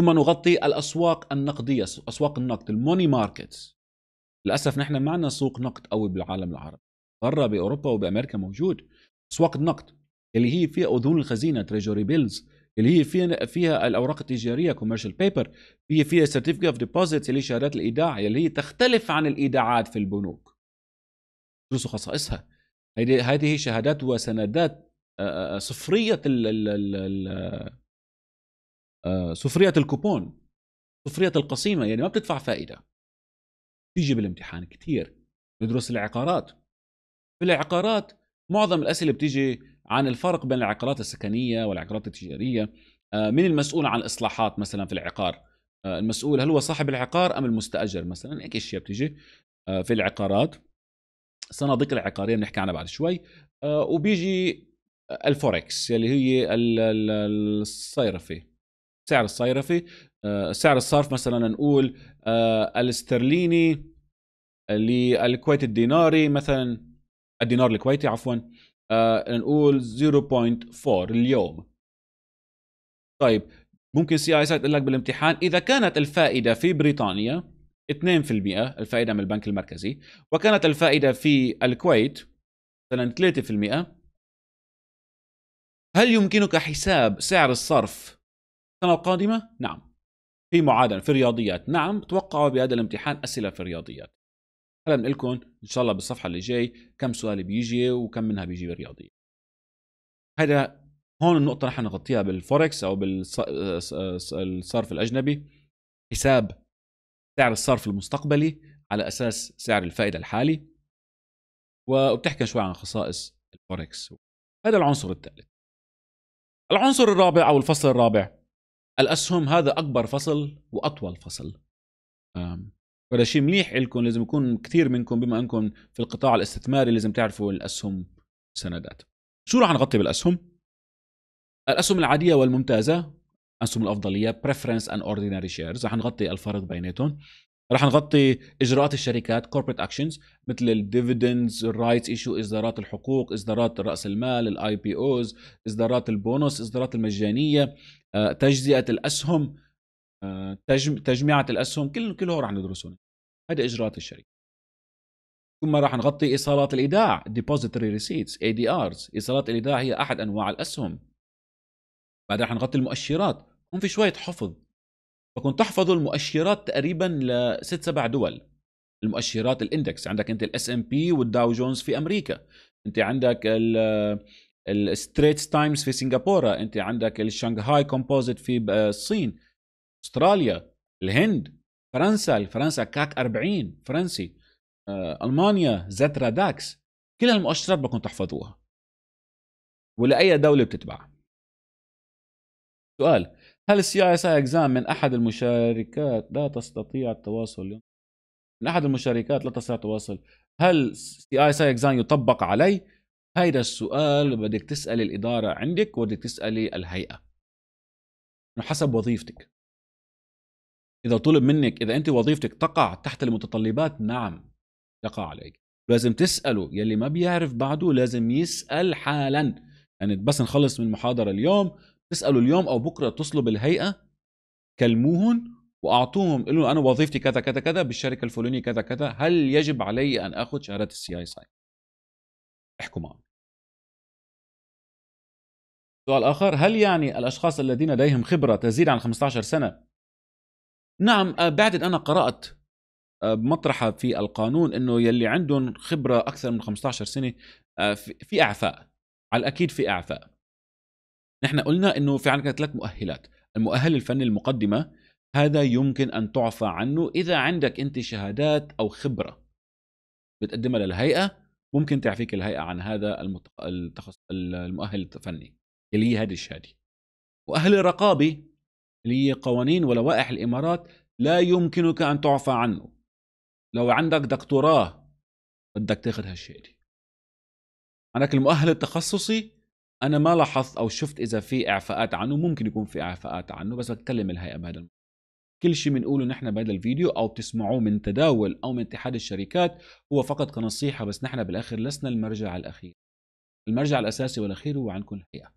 Speaker 2: ثم نغطي الأسواق النقدية أسواق النقد الموني ماركتس للأسف نحن ما عندنا سوق نقد قوي بالعالم العربي برا بأوروبا وبأمريكا موجود أسواق النقد اللي هي فيها أذون الخزينة تريجوري بيلز اللي هي فيها فيها الاوراق التجاريه كوميرشال بيبر هي فيها سيرتيفيكت اوف ديبوزيتس اللي شهادات الايداع اللي هي تختلف عن الايداعات في البنوك دروس خصائصها هذه هذه شهادات وسندات صفريه آه، آه، آه، ال ال ال صفريه الكوبون صفريه القسيمه يعني ما بتدفع فائده تيجي بالامتحان كثير ندرس العقارات في العقارات معظم الاسئله بتيجي عن الفرق بين العقارات السكنيه والعقارات التجاريه من المسؤول عن الاصلاحات مثلا في العقار المسؤول هل هو صاحب العقار ام المستاجر مثلا هيك اشياء بتيجي في العقارات صناديق العقاريه بنحكي عنها بعد شوي وبيجي الفوركس اللي هي الصيرفي سعر الصيرفي آه، سعر الصرف مثلا نقول آه، الاسترليني للكويت الديناري مثلا الدينار الكويتي عفوا آه، نقول 0.4 اليوم طيب ممكن سي اي تقول لك بالامتحان اذا كانت الفائده في بريطانيا 2% الفائده من البنك المركزي وكانت الفائده في الكويت مثلا 3% هل يمكنك حساب سعر الصرف السنة القادمة؟ نعم في معادلة في الرياضيات نعم توقعوا بهذا الامتحان أسئلة في الرياضيات هلا بنقول لكم إن شاء الله بالصفحة اللي جاي كم سؤال بيجي وكم منها بيجي بالرياضية هذا هون النقطة نحن نغطيها بالفوركس أو بالصرف الأجنبي حساب سعر الصرف المستقبلي على أساس سعر الفائدة الحالي وبتحكي شوي عن خصائص الفوركس هذا العنصر الثالث العنصر الرابع او الفصل الرابع الاسهم هذا اكبر فصل واطول فصل وهذا شيء منيح لكم لازم يكون كثير منكم بما انكم في القطاع الاستثماري لازم تعرفوا الاسهم سندات شو راح نغطي بالاسهم الاسهم العاديه والممتازه اسهم الافضليه بريفرنس اند اوردينري شيرز رح نغطي الفرق بيناتهم رح نغطي اجراءات الشركات كوربريت اكشنز مثل الديفيدندز الرايتس ايشو اصدارات الحقوق اصدارات راس المال الاي بي اوز اصدارات البونص اصدارات المجانيه آه، تجزئه الاسهم آه، تجميعة الاسهم كل كله رح ندرسهم هذه اجراءات الشركه ثم راح نغطي ايصالات الايداع ديبوزيتوري ريسيتس اي دي ارز ايصالات الايداع هي احد انواع الاسهم بعدين راح نغطي المؤشرات هون في شويه حفظ فكنت تحفظ المؤشرات تقريبا لست سبع دول المؤشرات الاندكس عندك انت الاس ام بي والداو جونز في امريكا انت عندك الستريت تايمز في سنغافوره انت عندك الشنغهاي كومبوزيت في الصين استراليا الهند فرنسا فرنسا كاك 40 فرنسي آه، المانيا زترا داكس كل هالمؤشرات بكون تحفظوها ولاي دوله بتتبع سؤال هل السي اي اس اي اكزام من احد المشاركات لا تستطيع التواصل اليوم؟ من احد المشاركات لا تستطيع التواصل هل سي اس اي اكزام يطبق علي؟ هيدا السؤال بدك تسأل الإدارة عندك وبدك تسألي الهيئة حسب وظيفتك إذا طلب منك إذا أنت وظيفتك تقع تحت المتطلبات نعم تقع عليك لازم تسأله يلي ما بيعرف بعده لازم يسأل حالا يعني بس نخلص من المحاضرة اليوم تسالوا اليوم او بكره اتصلوا بالهيئه كلموهم واعطوهم قولوا انا وظيفتي كذا كذا كذا بالشركه الفلانيه كذا كذا هل يجب علي ان اخذ شهاده السي اي ساي
Speaker 1: احكوا معهم سؤال اخر هل يعني الاشخاص الذين لديهم خبره تزيد عن 15 سنه نعم آه،
Speaker 2: بعد انا قرات آه، مطرحة في القانون انه يلي عندهم خبره اكثر من 15 سنه آه، في اعفاء على الاكيد في اعفاء نحن قلنا انه في عندنا ثلاث مؤهلات المؤهل الفني المقدمه هذا يمكن ان تعفى عنه اذا عندك انت شهادات او خبره بتقدمها للهيئه ممكن تعفيك الهيئه عن هذا التخص... المؤهل الفني اللي هي هذه الشهاده مؤهل الرقابي اللي هي قوانين ولوائح الامارات لا يمكنك ان تعفى عنه لو عندك دكتوراه بدك تاخذ هالشهاده عندك المؤهل التخصصي انا ما لاحظت او شفت اذا في اعفاءات عنه ممكن يكون في اعفاءات عنه بس بتكلم الهيئه بهذا الموضوع كل شيء بنقوله نحن بهذا الفيديو او بتسمعوه من تداول او من اتحاد الشركات هو فقط كنصيحه بس نحن بالاخر لسنا المرجع الاخير المرجع الاساسي والاخير هو عندكم الهيئه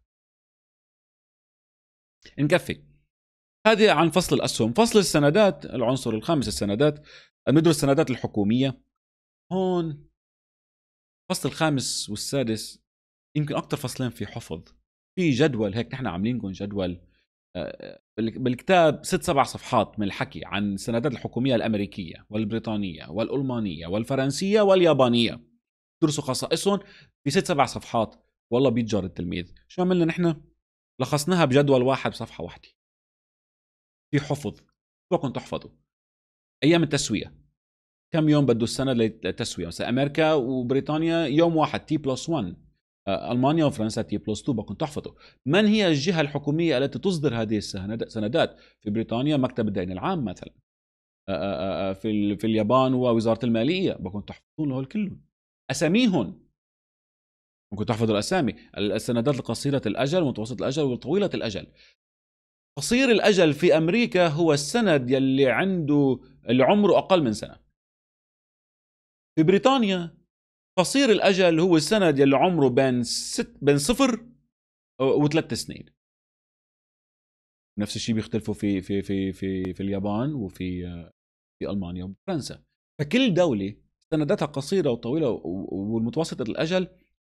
Speaker 2: نكفي هذه عن فصل الاسهم فصل السندات العنصر الخامس السندات ندرس السندات الحكوميه هون الفصل الخامس والسادس يمكن اكثر فصلين في حفظ في جدول هيك نحن عاملينكم جدول آه، بالكتاب ست سبع صفحات من الحكي عن السندات الحكومية الأمريكية والبريطانية والألمانية والفرنسية واليابانية درسوا خصائصهم في ست سبع صفحات والله بيتجر التلميذ شو عملنا نحن لخصناها بجدول واحد بصفحة واحدة في حفظ شو تحفظوا أيام التسوية كم يوم بده السنة للتسوية مثلا أمريكا وبريطانيا يوم واحد تي بلس 1 آه، المانيا وفرنسا تي بلس 2 بكون تحفظوا من هي الجهه الحكوميه التي تصدر هذه السندات في بريطانيا مكتب الدين العام مثلا آه، آه، في في اليابان ووزاره الماليه بكون تحفظون هول كلهم اساميهم ممكن تحفظ الاسامي السندات القصيره الاجل ومتوسط الاجل وطويله الاجل قصير الاجل في امريكا هو السند يلي عنده اللي عمره اقل من سنه في بريطانيا قصير الاجل هو السند يلي عمره بين ست بين صفر وثلاث سنين نفس الشيء بيختلفوا في في في في في اليابان وفي في المانيا وفرنسا فكل دوله سنداتها قصيره وطويله والمتوسطه الاجل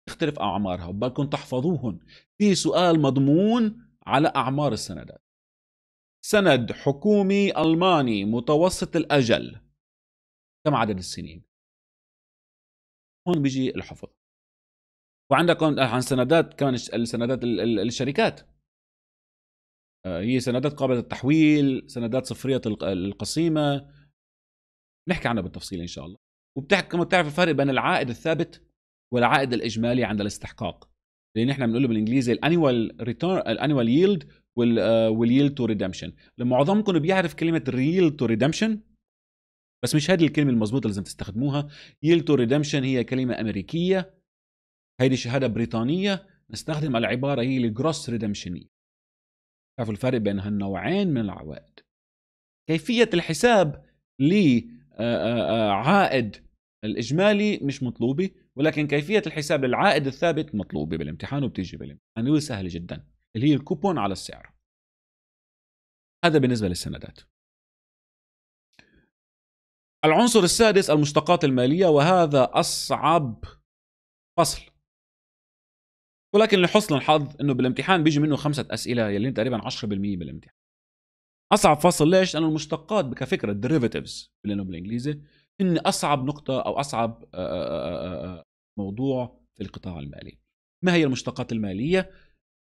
Speaker 2: تختلف اعمارها وبدكم تحفظوهن في سؤال مضمون على اعمار السندات سند حكومي الماني متوسط
Speaker 1: الاجل كم عدد السنين هون بيجي الحفظ وعندكم آه، عن سندات كمان السندات الشركات
Speaker 2: آه، هي سندات قابله للتحويل سندات صفريه القسيمه نحكي عنها بالتفصيل ان شاء الله وبتحكم بتعرف الفرق بين العائد الثابت والعائد الاجمالي عند الاستحقاق اللي نحن بنقوله بالانجليزي الانيوال ريتيرن الانيوال ييلد والييلد تو ريدمشن معظمكم بيعرف كلمه ريل تو ريدمشن بس مش هذه الكلمه المضبوطه اللي لازم تستخدموها يلتو ريدمشن هي كلمه امريكيه هيدي شهاده بريطانيه نستخدم العباره هي الجروس ريدمشنيه شافوا الفرق بين هالنوعين من العوائد كيفيه الحساب لعائد آه، آه، آه، الاجمالي مش مطلوبه ولكن كيفيه الحساب للعائد الثابت مطلوبه بالامتحان وبتيجي بالامتحان وسهله جدا اللي هي
Speaker 1: الكوبون على السعر هذا بالنسبه للسندات العنصر السادس المشتقات المالية وهذا أصعب
Speaker 2: فصل ولكن لحسن الحظ انه بالامتحان بيجي منه خمسة اسئلة يلي تقريبا 10% بالامتحان اصعب فصل ليش؟ لانه المشتقات كفكرة derivatives لانه بالانجليزي هن اصعب نقطة او اصعب آه، آه، آه، موضوع في القطاع المالي. ما هي المشتقات المالية؟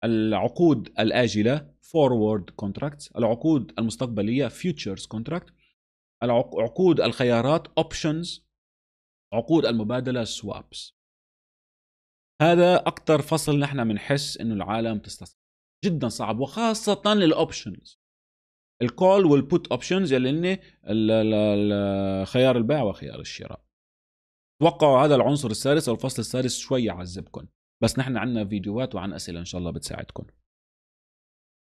Speaker 2: العقود الاجلة forward contracts، العقود المستقبلية futures contract، عقود الخيارات اوبشنز عقود المبادله سوابس هذا اكثر فصل نحن بنحس انه العالم تستصعب جدا صعب وخاصه الاوبشنز الكول والبوت اوبشنز يلي هن خيار البيع وخيار الشراء توقعوا هذا العنصر السادس او الفصل السادس شوي يعذبكم بس نحن عندنا فيديوهات وعن اسئله ان شاء الله بتساعدكم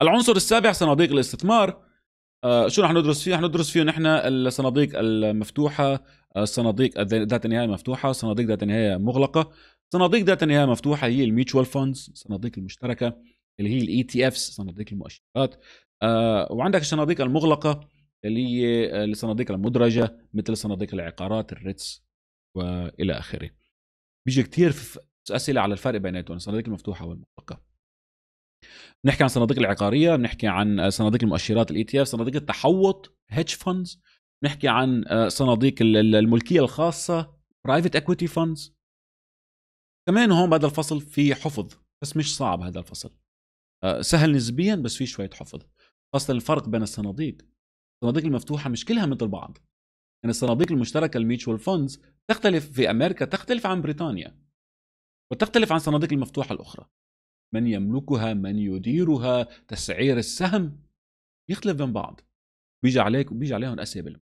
Speaker 2: العنصر السابع صناديق الاستثمار آه، شو رح ندرس فيه؟ رح ندرس فيه نحن الصناديق المفتوحه، الصناديق آه، ذات النهايه مفتوحه، صناديق ذات النهايه مغلقه، صناديق ذات النهايه مفتوحه هي الميوتشوال فاندز، الصناديق المشتركه اللي هي الاي تي افس، صناديق المؤشرات، آه، وعندك الصناديق المغلقه اللي هي الصناديق المدرجه مثل صناديق العقارات، الريتس والى اخره. بيجي كثير اسئله على الفرق بيناتهم، الصناديق المفتوحه والمغلقه. بنحكي عن صناديق العقاريه بنحكي عن آه، صناديق المؤشرات الاي تي e اف صناديق التحوط هيدج فاندز بنحكي عن آه، صناديق الملكيه الخاصه برايفت اكويتي فاندز كمان هون بهذا الفصل في حفظ بس مش صعب هذا الفصل آه، سهل نسبيا بس في شويه حفظ خاصه الفرق بين الصناديق الصناديق المفتوحه مش كلها مثل بعض يعني الصناديق المشتركه الميتشوال فاندز تختلف في امريكا تختلف عن بريطانيا وتختلف عن الصناديق المفتوحه الاخرى من يملكها من يديرها
Speaker 1: تسعير السهم يختلف بين بعض بيجي عليك بيجي عليهم اسئله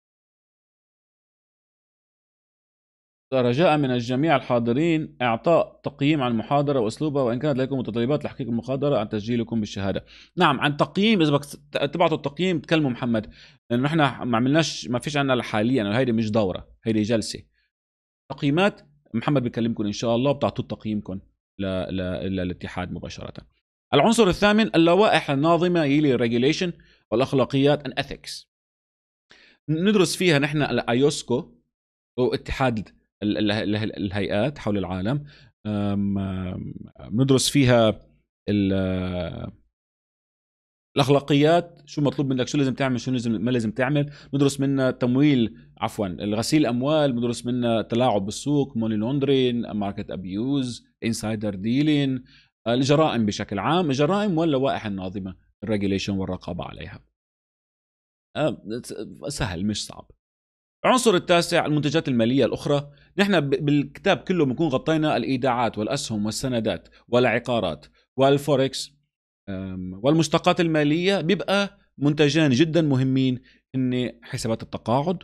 Speaker 1: رجاء من الجميع الحاضرين
Speaker 2: اعطاء تقييم عن المحاضره واسلوبها وان كانت لديكم متطلبات لحقيق المحاضره عن تسجيلكم بالشهاده نعم عن تقييم اذا بدك تبعتوا التقييم تكلموا محمد لانه نحن ما عملناش ما فيش عنا حاليا هيدي مش دوره هيدي جلسه تقييمات محمد بكلمكم ان شاء الله بتعطوا تقييمكم للاتحاد مباشره. العنصر الثامن اللوائح الناظمه يلي الريجيليشن والاخلاقيات ان ethics. ندرس فيها نحن الايوسكو واتحاد الهيئات حول العالم بندرس فيها الاخلاقيات شو مطلوب منك شو لازم تعمل شو لازم ما لازم تعمل ندرس منها تمويل عفوا غسيل اموال ندرس منها تلاعب بالسوق موني لوندرين ماركت ابيوز انسايدر آه، ديلين الجرائم بشكل عام الجرائم واللوائح الناظمه الريجوليشن والرقابه عليها آه، سهل مش صعب العنصر التاسع المنتجات الماليه الاخرى نحن بالكتاب كله بنكون غطينا الايداعات والاسهم والسندات والعقارات والفوركس والمشتقات الماليه بيبقى منتجان جدا مهمين ان حسابات التقاعد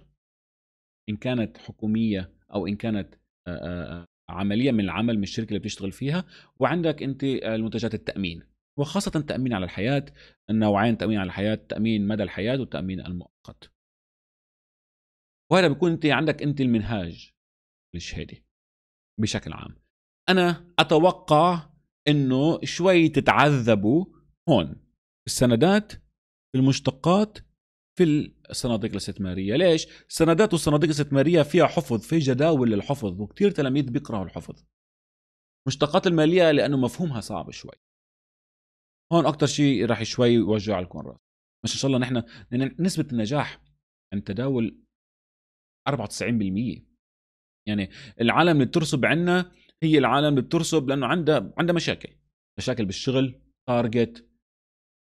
Speaker 2: ان كانت حكوميه او ان كانت آه، عمليه من العمل من الشركه اللي بتشتغل فيها وعندك انت المنتجات التامين وخاصه التامين على الحياه النوعين تامين على الحياه تامين مدى الحياه والتامين المؤقت وهذا بيكون انت عندك انت المنهاج للشهاده بشكل عام انا اتوقع انه شوي تتعذبوا هون السندات المشتقات في الصناديق الاستثماريه، ليش؟ سندات والصناديق الاستثماريه فيها حفظ، في جداول للحفظ وكثير تلاميذ بيكرهوا الحفظ. مشتقات الماليه لانه مفهومها صعب شوي. هون اكثر شيء راح شوي يوجع لكم راس. بس ان شاء الله نحن نسبه النجاح عند تداول 94% يعني العالم اللي بترسب عندنا هي العالم اللي بترسب لانه عندها عندها مشاكل، مشاكل بالشغل، تارجت،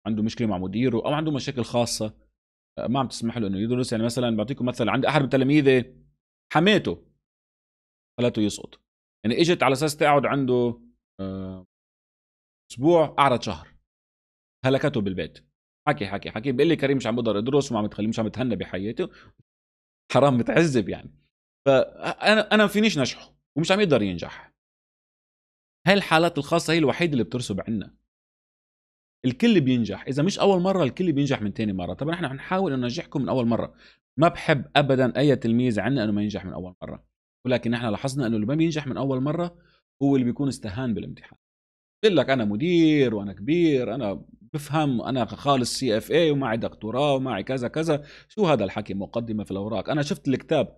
Speaker 2: عنده مشكله مع مديره او عنده مشاكل خاصه ما عم تسمح له انه يدرس يعني مثلا بعطيكم
Speaker 1: مثل عند احد تلاميذه حماته خلته يسقط يعني اجت على اساس تقعد عنده آه، اسبوع قعدت شهر
Speaker 2: هلكته بالبيت حكي حكي حكي بيقول لي كريم مش عم بقدر ادرس وما عم تخليه مش عم تهنى بحياته حرام متعذب يعني فانا انا ما فينيش نجحه ومش عم يقدر ينجح هاي الحالات الخاصه هي الوحيده اللي بترسب عنا الكل بينجح اذا مش اول مره الكل بينجح من تاني مره طبعا احنا بنحاول انه ننجحكم من اول مره ما بحب ابدا اي تلميذ عنا انه ما ينجح من اول مره ولكن احنا لاحظنا انه اللي ما بينجح من اول مره هو اللي بيكون استهان بالامتحان بقول لك انا مدير وانا كبير انا بفهم انا خالص سي اف اي ومعي دكتوراه ومعي كذا كذا شو هذا الحكي مقدمه في الاوراق انا شفت الكتاب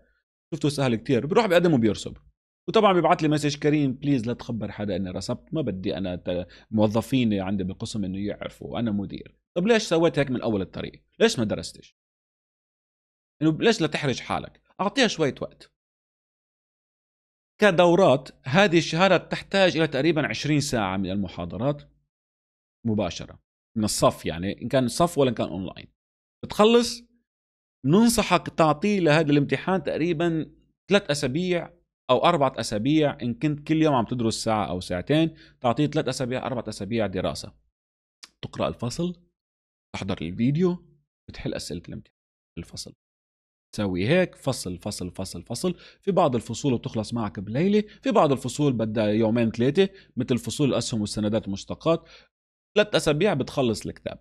Speaker 2: شفته سهل كتير بيروح بيقدم وبيرسب وطبعا بيبعت لي مسج كريم بليز لا تخبر حدا اني رسبت ما بدي انا موظفين عندي بالقسم انه يعرفوا انا مدير طب ليش سويت هيك من اول الطريق ليش ما درستش انه ليش لا تحرج حالك اعطيها شويه وقت كدورات هذه الشهاده تحتاج الى تقريبا 20 ساعه من المحاضرات مباشره من الصف يعني ان كان صف ولا ان كان اونلاين بتخلص بننصحك تعطيه لهذا الامتحان تقريبا ثلاث اسابيع او اربعه اسابيع ان كنت كل يوم عم تدرس ساعه او ساعتين تعطيه ثلاث اسابيع اربعه اسابيع دراسه تقرا الفصل تحضر الفيديو بتحل اسئله الامتحان الفصل تسوي هيك فصل فصل فصل فصل في بعض الفصول بتخلص معك بليله في بعض الفصول بدها يومين ثلاثه مثل فصول الاسهم والسندات المشتقات ثلاث اسابيع بتخلص الكتاب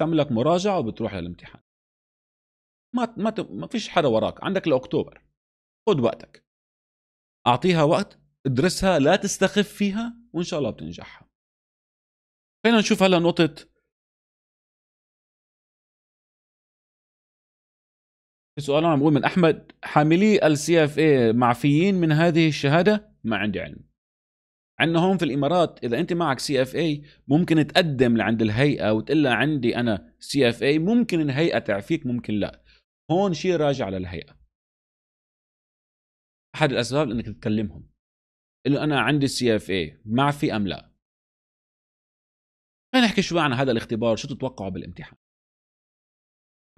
Speaker 2: تعمل لك مراجعه وبتروح للامتحان ما ما ما فيش حدا وراك عندك لاكتوبر خد وقتك اعطيها وقت
Speaker 1: ادرسها لا تستخف فيها وان شاء الله بتنجحها خلينا نشوف هلا نقطه في سؤال عم بقول من احمد حاملي السي اف اي معفيين من هذه الشهاده ما عندي
Speaker 2: علم عندنا هون في الامارات اذا انت معك سي اف اي ممكن تقدم لعند الهيئه وتقول لها عندي انا سي اف اي ممكن الهيئه تعفيك ممكن لا هون شيء
Speaker 1: راجع للهيئه احد الاسباب انك تكلمهم انه انا عندي سي اف اي معفي ام لا خلينا نحكي شوي عن هذا
Speaker 2: الاختبار شو تتوقعوا بالامتحان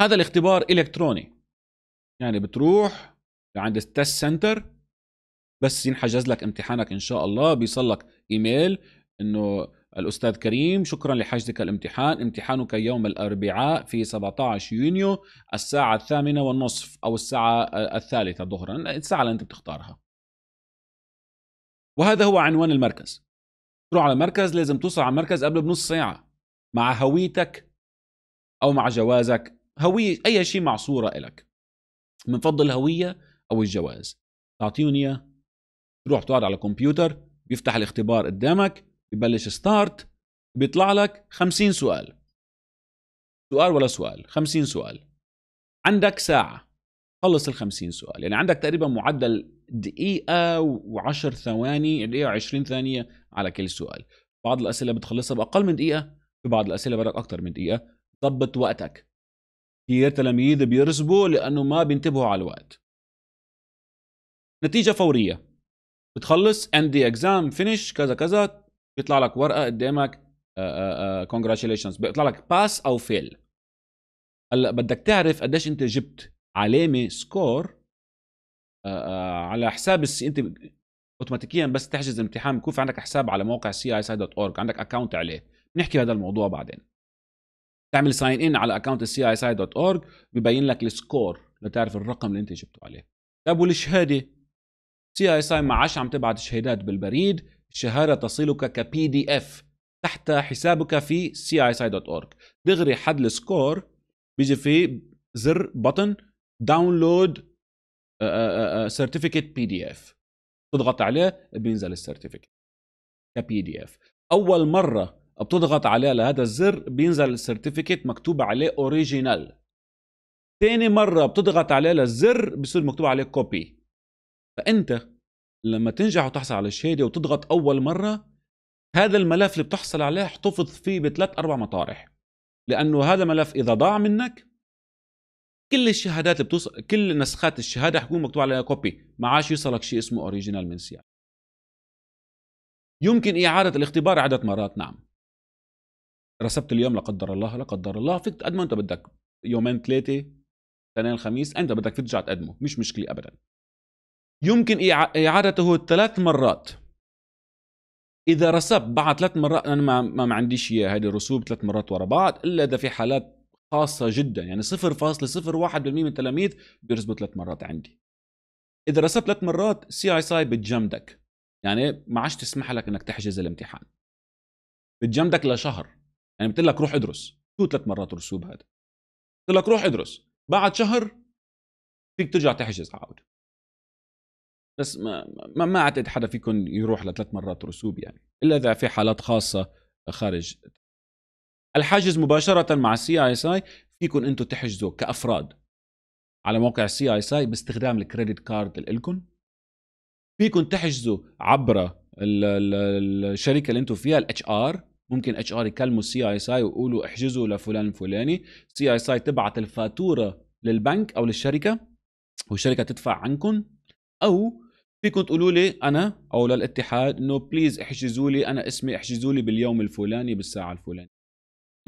Speaker 2: هذا الاختبار الكتروني يعني بتروح لعند التست سنتر بس ينحجز لك امتحانك ان شاء الله بيصل لك ايميل انه الأستاذ كريم شكرا لحجزك الامتحان امتحانك يوم الأربعاء في 17 يونيو الساعة الثامنة والنصف أو الساعة آه، الثالثة ظهرا الساعة اللي أنت بتختارها وهذا هو عنوان المركز تروح على المركز لازم توصل على المركز قبل بنص ساعة مع هويتك أو مع جوازك هوية أي شيء مع صورة إلك بنفضل الهوية أو الجواز تعطيهم إياه تروح تقعد على الكمبيوتر بيفتح الاختبار قدامك ببلش ستارت بيطلع لك 50 سؤال سؤال ولا سؤال 50 سؤال عندك ساعة خلص ال 50 سؤال يعني عندك تقريبا معدل دقيقة و10 ثواني دقيقة و20 ثانية على كل سؤال بعض الأسئلة بتخلصها بأقل من دقيقة في بعض الأسئلة بدك أكثر من دقيقة ضبط وقتك كثير تلاميذ بيرسبوا لأنه ما بينتبهوا على الوقت نتيجة فورية بتخلص اند اكزام exam كذا كذا بيطلع لك ورقه قدامك كونجراتيليشنز آه، آه، آه، بيطلع لك باس او فيل هلا بدك تعرف قديش انت جبت علامه سكور على حساب السي انت اوتوماتيكيا بس تحجز الامتحان بكون في عندك حساب على موقع سي اي اي دوت اورج عندك اكونت عليه بنحكي هذا الموضوع بعدين تعمل ساين ان على اكونت السي اي سي دوت اورج ببين لك السكور لتعرف الرقم اللي انت جبته عليه طب والشهاده سي اي سي معاش عم تبعت شهادات بالبريد الشهادة تصلك كبي دي اف تحت حسابك في اورج دغري حد السكور بيجي في زر بطن داونلود سيرتيفيكت بي دي اف تضغط عليه بينزل السيرتيفيكت كبي دي اف اول مره بتضغط عليه لهذا الزر بينزل السيرتيفيكت مكتوب عليه اوريجينال ثاني مره بتضغط عليه للزر بصير مكتوب عليه كوبي فانت لما تنجح وتحصل على الشهاده وتضغط اول مره هذا الملف اللي بتحصل عليه احتفظ فيه بثلاث اربع مطارح لانه هذا الملف اذا ضاع منك كل الشهادات بتوص... بتوصل كل نسخات الشهاده حيكون مكتوب عليها كوبي ما عادش يوصلك شيء اسمه اوريجينال من سيا يمكن اعاده الاختبار عده مرات نعم رسبت اليوم لا قدر الله لا قدر الله فيك تقدمه انت بدك يومين ثلاثه اثنين الخميس انت بدك ترجع تقدمه مش مشكله ابدا يمكن اعادته ثلاث مرات اذا رسب بعد ثلاث مرات انا ما ما عنديش اياه هذه الرسوب ثلاث مرات ورا بعض الا اذا في حالات خاصه جدا يعني 0.01% من التلاميذ بيرسبوا ثلاث مرات عندي اذا رسبت ثلاث مرات سي اي ساي بتجمدك يعني ما عادش تسمح لك انك تحجز الامتحان بتجمدك لشهر يعني بتقول لك روح ادرس شو ثلاث مرات رسوب هذا بتقول لك روح ادرس بعد شهر فيك ترجع تحجز عاود بس ما ما, اعتقد حدا فيكم يروح لثلاث مرات رسوب يعني الا اذا في حالات خاصه خارج الحجز مباشره مع السي اي اس اي فيكم انتم تحجزوا كافراد على موقع السي اي اس اي باستخدام الكريدت كارد لكم فيكم تحجزوا عبر الشركه اللي انتم فيها الاتش ار ممكن اتش ار يكلموا السي اي اس اي ويقولوا احجزوا لفلان الفلاني السي اي اس اي تبعت الفاتوره للبنك او للشركه والشركه تدفع عنكم او فيكم تقولوا لي انا او للاتحاد انه بليز احجزوا لي انا اسمي احجزوا لي باليوم الفلاني بالساعه الفلانيه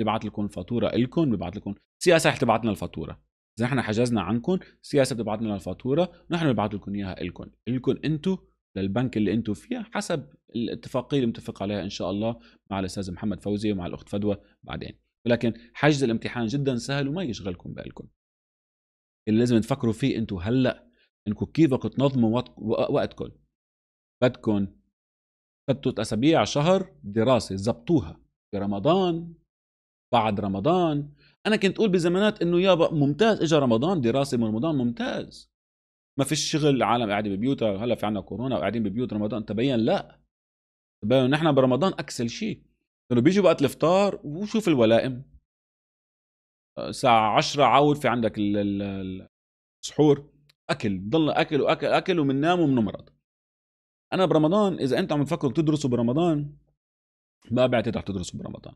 Speaker 2: ببعث لكم الفاتوره الكم ببعث لكم سياسه رح تبعث لنا الفاتوره اذا نحن حجزنا عنكم سياسه بتبعث لنا الفاتوره نحن بنبعث لكم اياها الكم الكم انتم للبنك اللي انتم فيها حسب الاتفاقيه اللي متفق عليها ان شاء الله مع الاستاذ محمد فوزي ومع الاخت فدوى بعدين ولكن حجز الامتحان جدا سهل وما يشغلكم بالكم اللي لازم تفكروا فيه انتم هلا انكم كيف بدكم تنظموا وقتكم بدكم ثلاث اسابيع شهر دراسه زبطوها برمضان بعد رمضان انا كنت اقول بزمانات انه يابا ممتاز اجى رمضان دراسه من رمضان ممتاز ما فيش شغل العالم قاعده ببيوتها هلا في عنا كورونا وقاعدين ببيوت رمضان تبين لا تبين نحن برمضان اكسل شيء انه بيجي وقت الافطار وشوف الولائم آه، الساعه 10 عاود في عندك السحور اكل بضلنا اكل واكل اكل وبننام وبنمرض انا برمضان اذا انت عم تفكروا تدرسوا برمضان ما بعتقد رح تدرسوا برمضان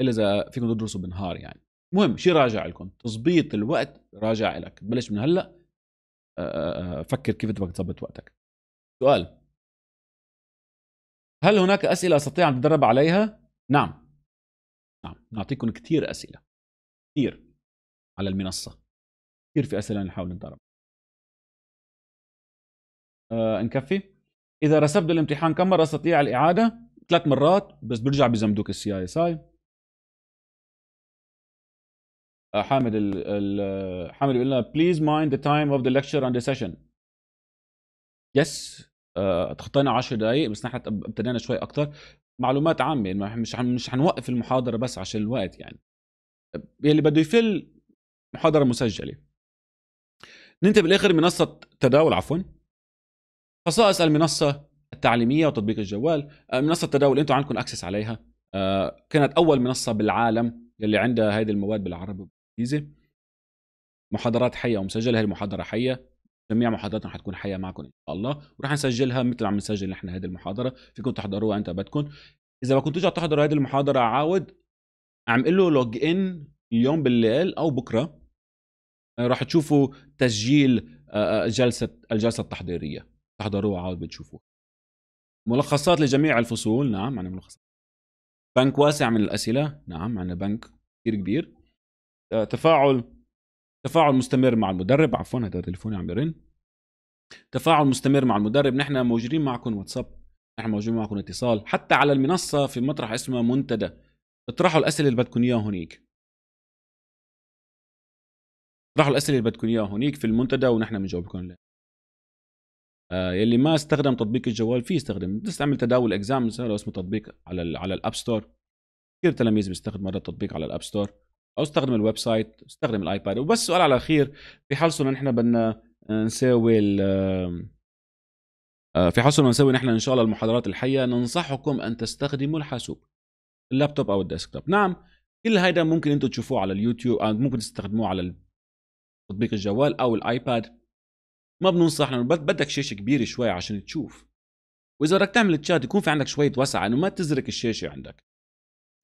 Speaker 2: الا اذا فيكم تدرسوا بالنهار يعني المهم شي راجع لكم تظبيط الوقت راجع لك بلش
Speaker 1: من هلا فكر كيف بدك تظبط وقتك سؤال هل هناك اسئله استطيع ان اتدرب عليها نعم نعم نعطيكم كثير اسئله كثير على المنصه كثير في اسئله نحاول نتدرب آه، نكفي اذا رسبت
Speaker 2: الامتحان كم مره استطيع الاعاده ثلاث مرات بس برجع بزمدوك السي اي اس اي
Speaker 1: حامد ال ال آه، حامد بيقول لنا بليز مايند ذا تايم اوف ذا ليكتشر اند ذا سيشن يس تخطينا 10
Speaker 2: دقائق بس نحن ابتدينا شوي اكثر معلومات عامه انه مش مش حنوقف المحاضره بس عشان الوقت يعني آه، يلي بده يفل محاضره مسجله ننتبه بالاخر منصه تداول عفوا خصائص المنصه التعليميه وتطبيق الجوال آه، منصه التداول انتم عندكم اكسس عليها آه، كانت اول منصه بالعالم اللي عندها هذه المواد بالعربي والانجليزي محاضرات حيه ومسجله هي المحاضره حيه جميع محاضراتنا حتكون حيه معكم ان شاء الله وراح نسجلها مثل عم نسجل نحن هذه المحاضره فيكم تحضروها انت بدكم اذا ما كنتوش عم تحضروا هذه المحاضره عاود عم له لوج ان اليوم بالليل او بكره آه، راح تشوفوا تسجيل جلسه الجلسه التحضيريه تحضروها عاود بتشوفوها ملخصات لجميع الفصول نعم عندنا ملخصات بنك واسع من الاسئله نعم عندنا بنك كثير كبير آه، تفاعل تفاعل مستمر مع المدرب عفوا هذا تليفوني عم يرن تفاعل مستمر مع المدرب نحن موجودين معكم واتساب نحن موجودين معكم اتصال حتى على المنصه في مطرح اسمه منتدى اطرحوا الاسئله
Speaker 1: اللي بدكم اياها هنيك اطرحوا الاسئله اللي بدكم اياها هنيك في المنتدى ونحن بنجاوبكم آه، يلي ما استخدم تطبيق الجوال فيه
Speaker 2: يستخدم بتستعمل تداول اكزام لو اسمه تطبيق على على الاب ستور كثير تلاميذ بيستخدموا هذا التطبيق على الاب ستور او استخدم الويب سايت استخدم الايباد وبس سؤال على الاخير في حال صرنا نحن بدنا نساوي آه، في حال صرنا نسوي نحن ان شاء الله المحاضرات الحيه ننصحكم ان تستخدموا الحاسوب اللابتوب او الديسكتوب نعم كل هيدا ممكن انتم تشوفوه على اليوتيوب آه، ممكن تستخدموه على تطبيق الجوال او الايباد ما بننصح لانه بدك شاشه كبيره شوي عشان تشوف واذا بدك تعمل تشات يكون في عندك شويه وسعه انه ما تزرك الشاشه عندك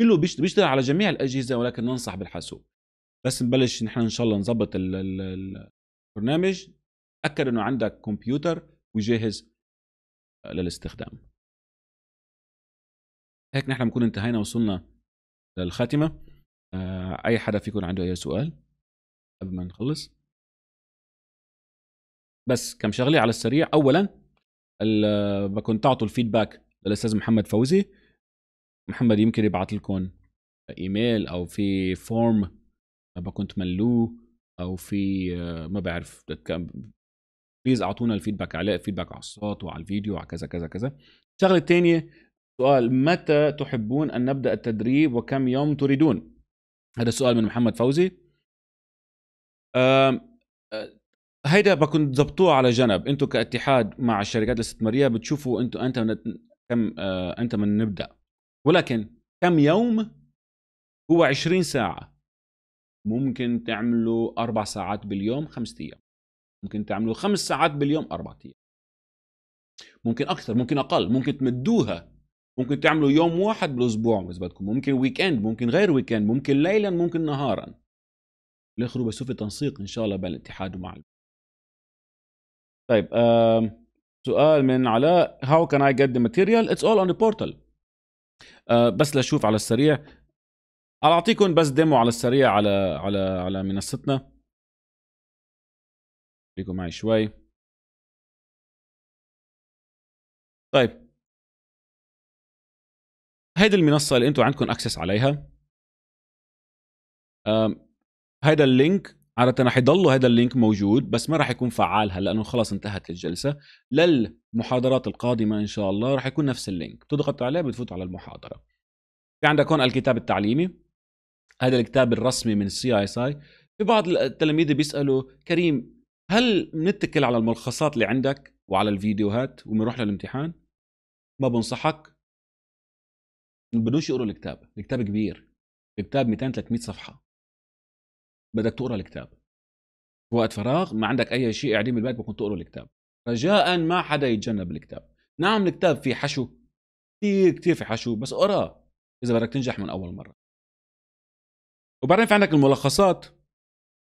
Speaker 2: كله بيشتغل على جميع الاجهزه ولكن ننصح بالحاسوب بس نبلش نحن ان شاء الله نظبط البرنامج
Speaker 1: تاكد انه عندك كمبيوتر وجاهز للاستخدام هيك نحن بنكون انتهينا وصلنا للخاتمه آه، اي حدا فيكم عنده اي سؤال قبل ما نخلص بس كم شغله على السريع اولا بكون تعطوا
Speaker 2: الفيدباك للاستاذ محمد فوزي محمد يمكن يبعث لكم ايميل او في فورم بكون تملوه او في ما بعرف بليز اعطونا الفيدباك عليه فيدباك على الصوت وعلى الفيديو وعلى كذا كذا كذا الشغله الثانيه سؤال متى تحبون ان نبدا التدريب وكم يوم تريدون هذا السؤال من محمد فوزي هيدا بكون ضبطوه على جنب انتم كاتحاد مع الشركات الاستثماريه بتشوفوا انتم انت من كم آه انت من نبدا ولكن كم يوم هو 20 ساعه ممكن تعملوا اربع ساعات باليوم خمس ايام ممكن تعملوا خمس ساعات باليوم اربع ايام ممكن اكثر ممكن اقل ممكن تمدوها ممكن تعملوا يوم واحد بالاسبوع اذا بدكم ممكن ويكند ممكن غير ويكند ممكن ليلا ممكن نهارا الاخر بشوف تنسيق ان شاء الله بين الاتحاد ومع طيب سؤال من علاء هاو كان اي جيت ذا ماتيريال اتس اول اون ذا بورتال بس لشوف على السريع انا
Speaker 1: اعطيكم بس ديمو على السريع على على على منصتنا خليكم معي شوي طيب هيدي المنصه اللي انتم عندكم اكسس عليها هيدا اللينك عادة رح يضل هذا اللينك موجود
Speaker 2: بس ما رح يكون فعال هلا لانه خلص انتهت الجلسة للمحاضرات القادمة ان شاء الله رح يكون نفس اللينك بتضغط عليه بتفوت على المحاضرة في عندك هون الكتاب التعليمي هذا الكتاب الرسمي من السي اي ساي في بعض التلاميذ بيسالوا كريم هل نتكل على الملخصات اللي عندك وعلى الفيديوهات وبنروح للامتحان؟
Speaker 1: ما بنصحك ما يقروا الكتاب، الكتاب كبير، الكتاب 200 300 صفحه بدك تقرا الكتاب وقت فراغ ما
Speaker 2: عندك اي شيء قاعدين بالبيت بكون تقرا الكتاب رجاء ما حدا يتجنب الكتاب نعم الكتاب فيه حشو كثير كثير في حشو بس اقرا اذا بدك تنجح من اول مره وبعدين في عندك الملخصات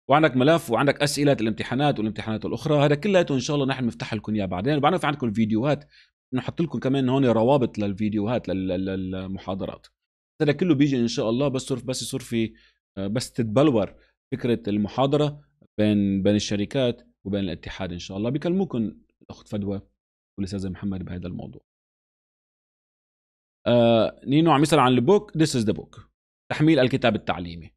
Speaker 2: وعندك ملف وعندك اسئله الامتحانات والامتحانات الاخرى هذا كلياته ان شاء الله نحن بنفتح لكم اياه بعدين وبعدين في عندكم الفيديوهات نحط لكم كمان هون روابط للفيديوهات للمحاضرات هذا كله بيجي ان شاء الله بس صرف بس يصير في آه، بس تتبلور فكره المحاضره بين بين الشركات وبين الاتحاد ان شاء الله بكلموكم الاخت فدوى والاستاذ محمد بهذا الموضوع آه نينو عم يسال عن البوك ذس از ذا بوك تحميل الكتاب التعليمي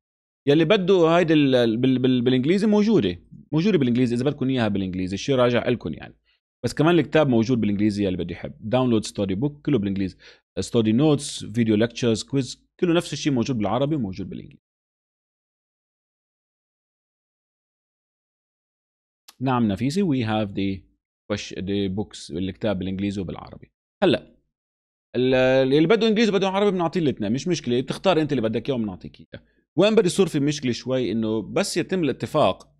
Speaker 2: يلي بده هيدي بالانجليزي موجوده موجوده بالانجليزي اذا بدكم اياها بالانجليزي شيء راجع لكم يعني بس كمان الكتاب موجود بالانجليزي يلي بده يحب داونلود ستوري
Speaker 1: بوك كله بالانجليزي ستوري نوتس فيديو ليكتشرز كويز كله نفس الشيء موجود بالعربي وموجود بالانجليزي نعم نفيسي وي هاف ذا ذا بوكس الكتاب بالانجليزي وبالعربي هلا
Speaker 2: اللي بده انجليزي بده عربي بنعطيه الاثنين مش مشكله تختار انت اللي بدك اياه وبنعطيك اياه وين بدي يصير في مشكله شوي انه بس يتم الاتفاق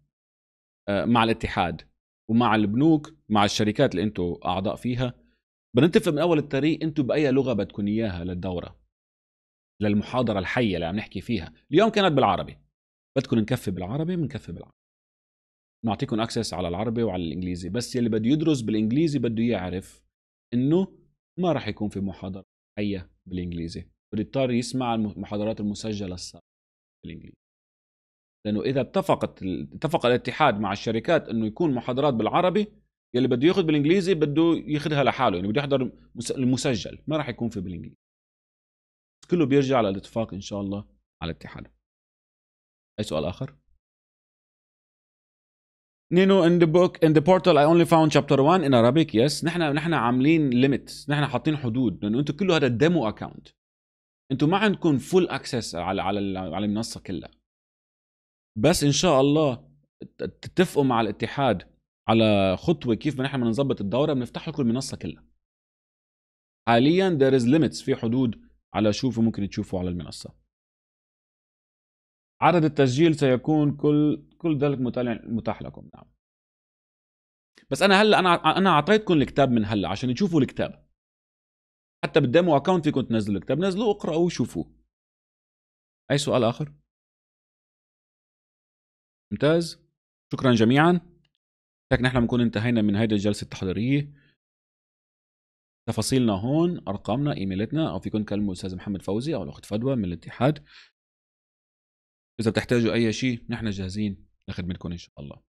Speaker 2: آه، مع الاتحاد ومع البنوك مع الشركات اللي انتم اعضاء فيها بنتفق من اول الطريق انتم باي لغه بدكم اياها للدوره للمحاضره الحيه اللي عم نحكي فيها اليوم كانت بالعربي بدكم نكفي بالعربي بنكفي بالعربي نعطيكم اكسس على العربي وعلى الانجليزي بس يلي بده يدرس بالانجليزي بده يعرف انه ما راح يكون في محاضره حيه بالانجليزي بده يضطر يسمع المحاضرات المسجله السابقه بالانجليزي لانه اذا اتفقت اتفق الاتحاد مع الشركات انه يكون محاضرات بالعربي يلي بده ياخذ بالانجليزي بده ياخذها لحاله يعني بده يحضر
Speaker 1: المسجل ما راح يكون في بالانجليزي كله بيرجع للاتفاق ان شاء الله على الاتحاد اي سؤال اخر نينو
Speaker 2: ان ذا بوك ان ذا بورتال اي اونلي فاوند شابتر 1 ان ارابيك يس نحن نحن عاملين ليميتس نحن حاطين حدود لانه انتم كله هذا ديمو اكونت انتم ما عندكم فول اكسس على على على المنصه كلها بس ان شاء الله تتفقوا مع الاتحاد على خطوه كيف نحن بدنا نظبط الدوره بنفتح لكم المنصه كلها حاليا ذير از ليميتس في حدود على شو ممكن تشوفوا على المنصه عدد التسجيل سيكون كل كل ذلك متاح لكم نعم بس انا هلا انا انا اعطيتكم الكتاب من هلا عشان تشوفوا الكتاب
Speaker 1: حتى بالديمو اكونت فيكم تنزلوا الكتاب نزلوه اقراوه وشوفوه اي سؤال اخر ممتاز شكرا جميعا هيك نحن بنكون انتهينا من هيدي الجلسه التحضيريه تفاصيلنا
Speaker 2: هون ارقامنا ايميلتنا او فيكم تكلموا الاستاذ محمد فوزي او الاخت فدوى من الاتحاد اذا بتحتاجوا اي شيء نحن جاهزين ناخد منكم ان شاء الله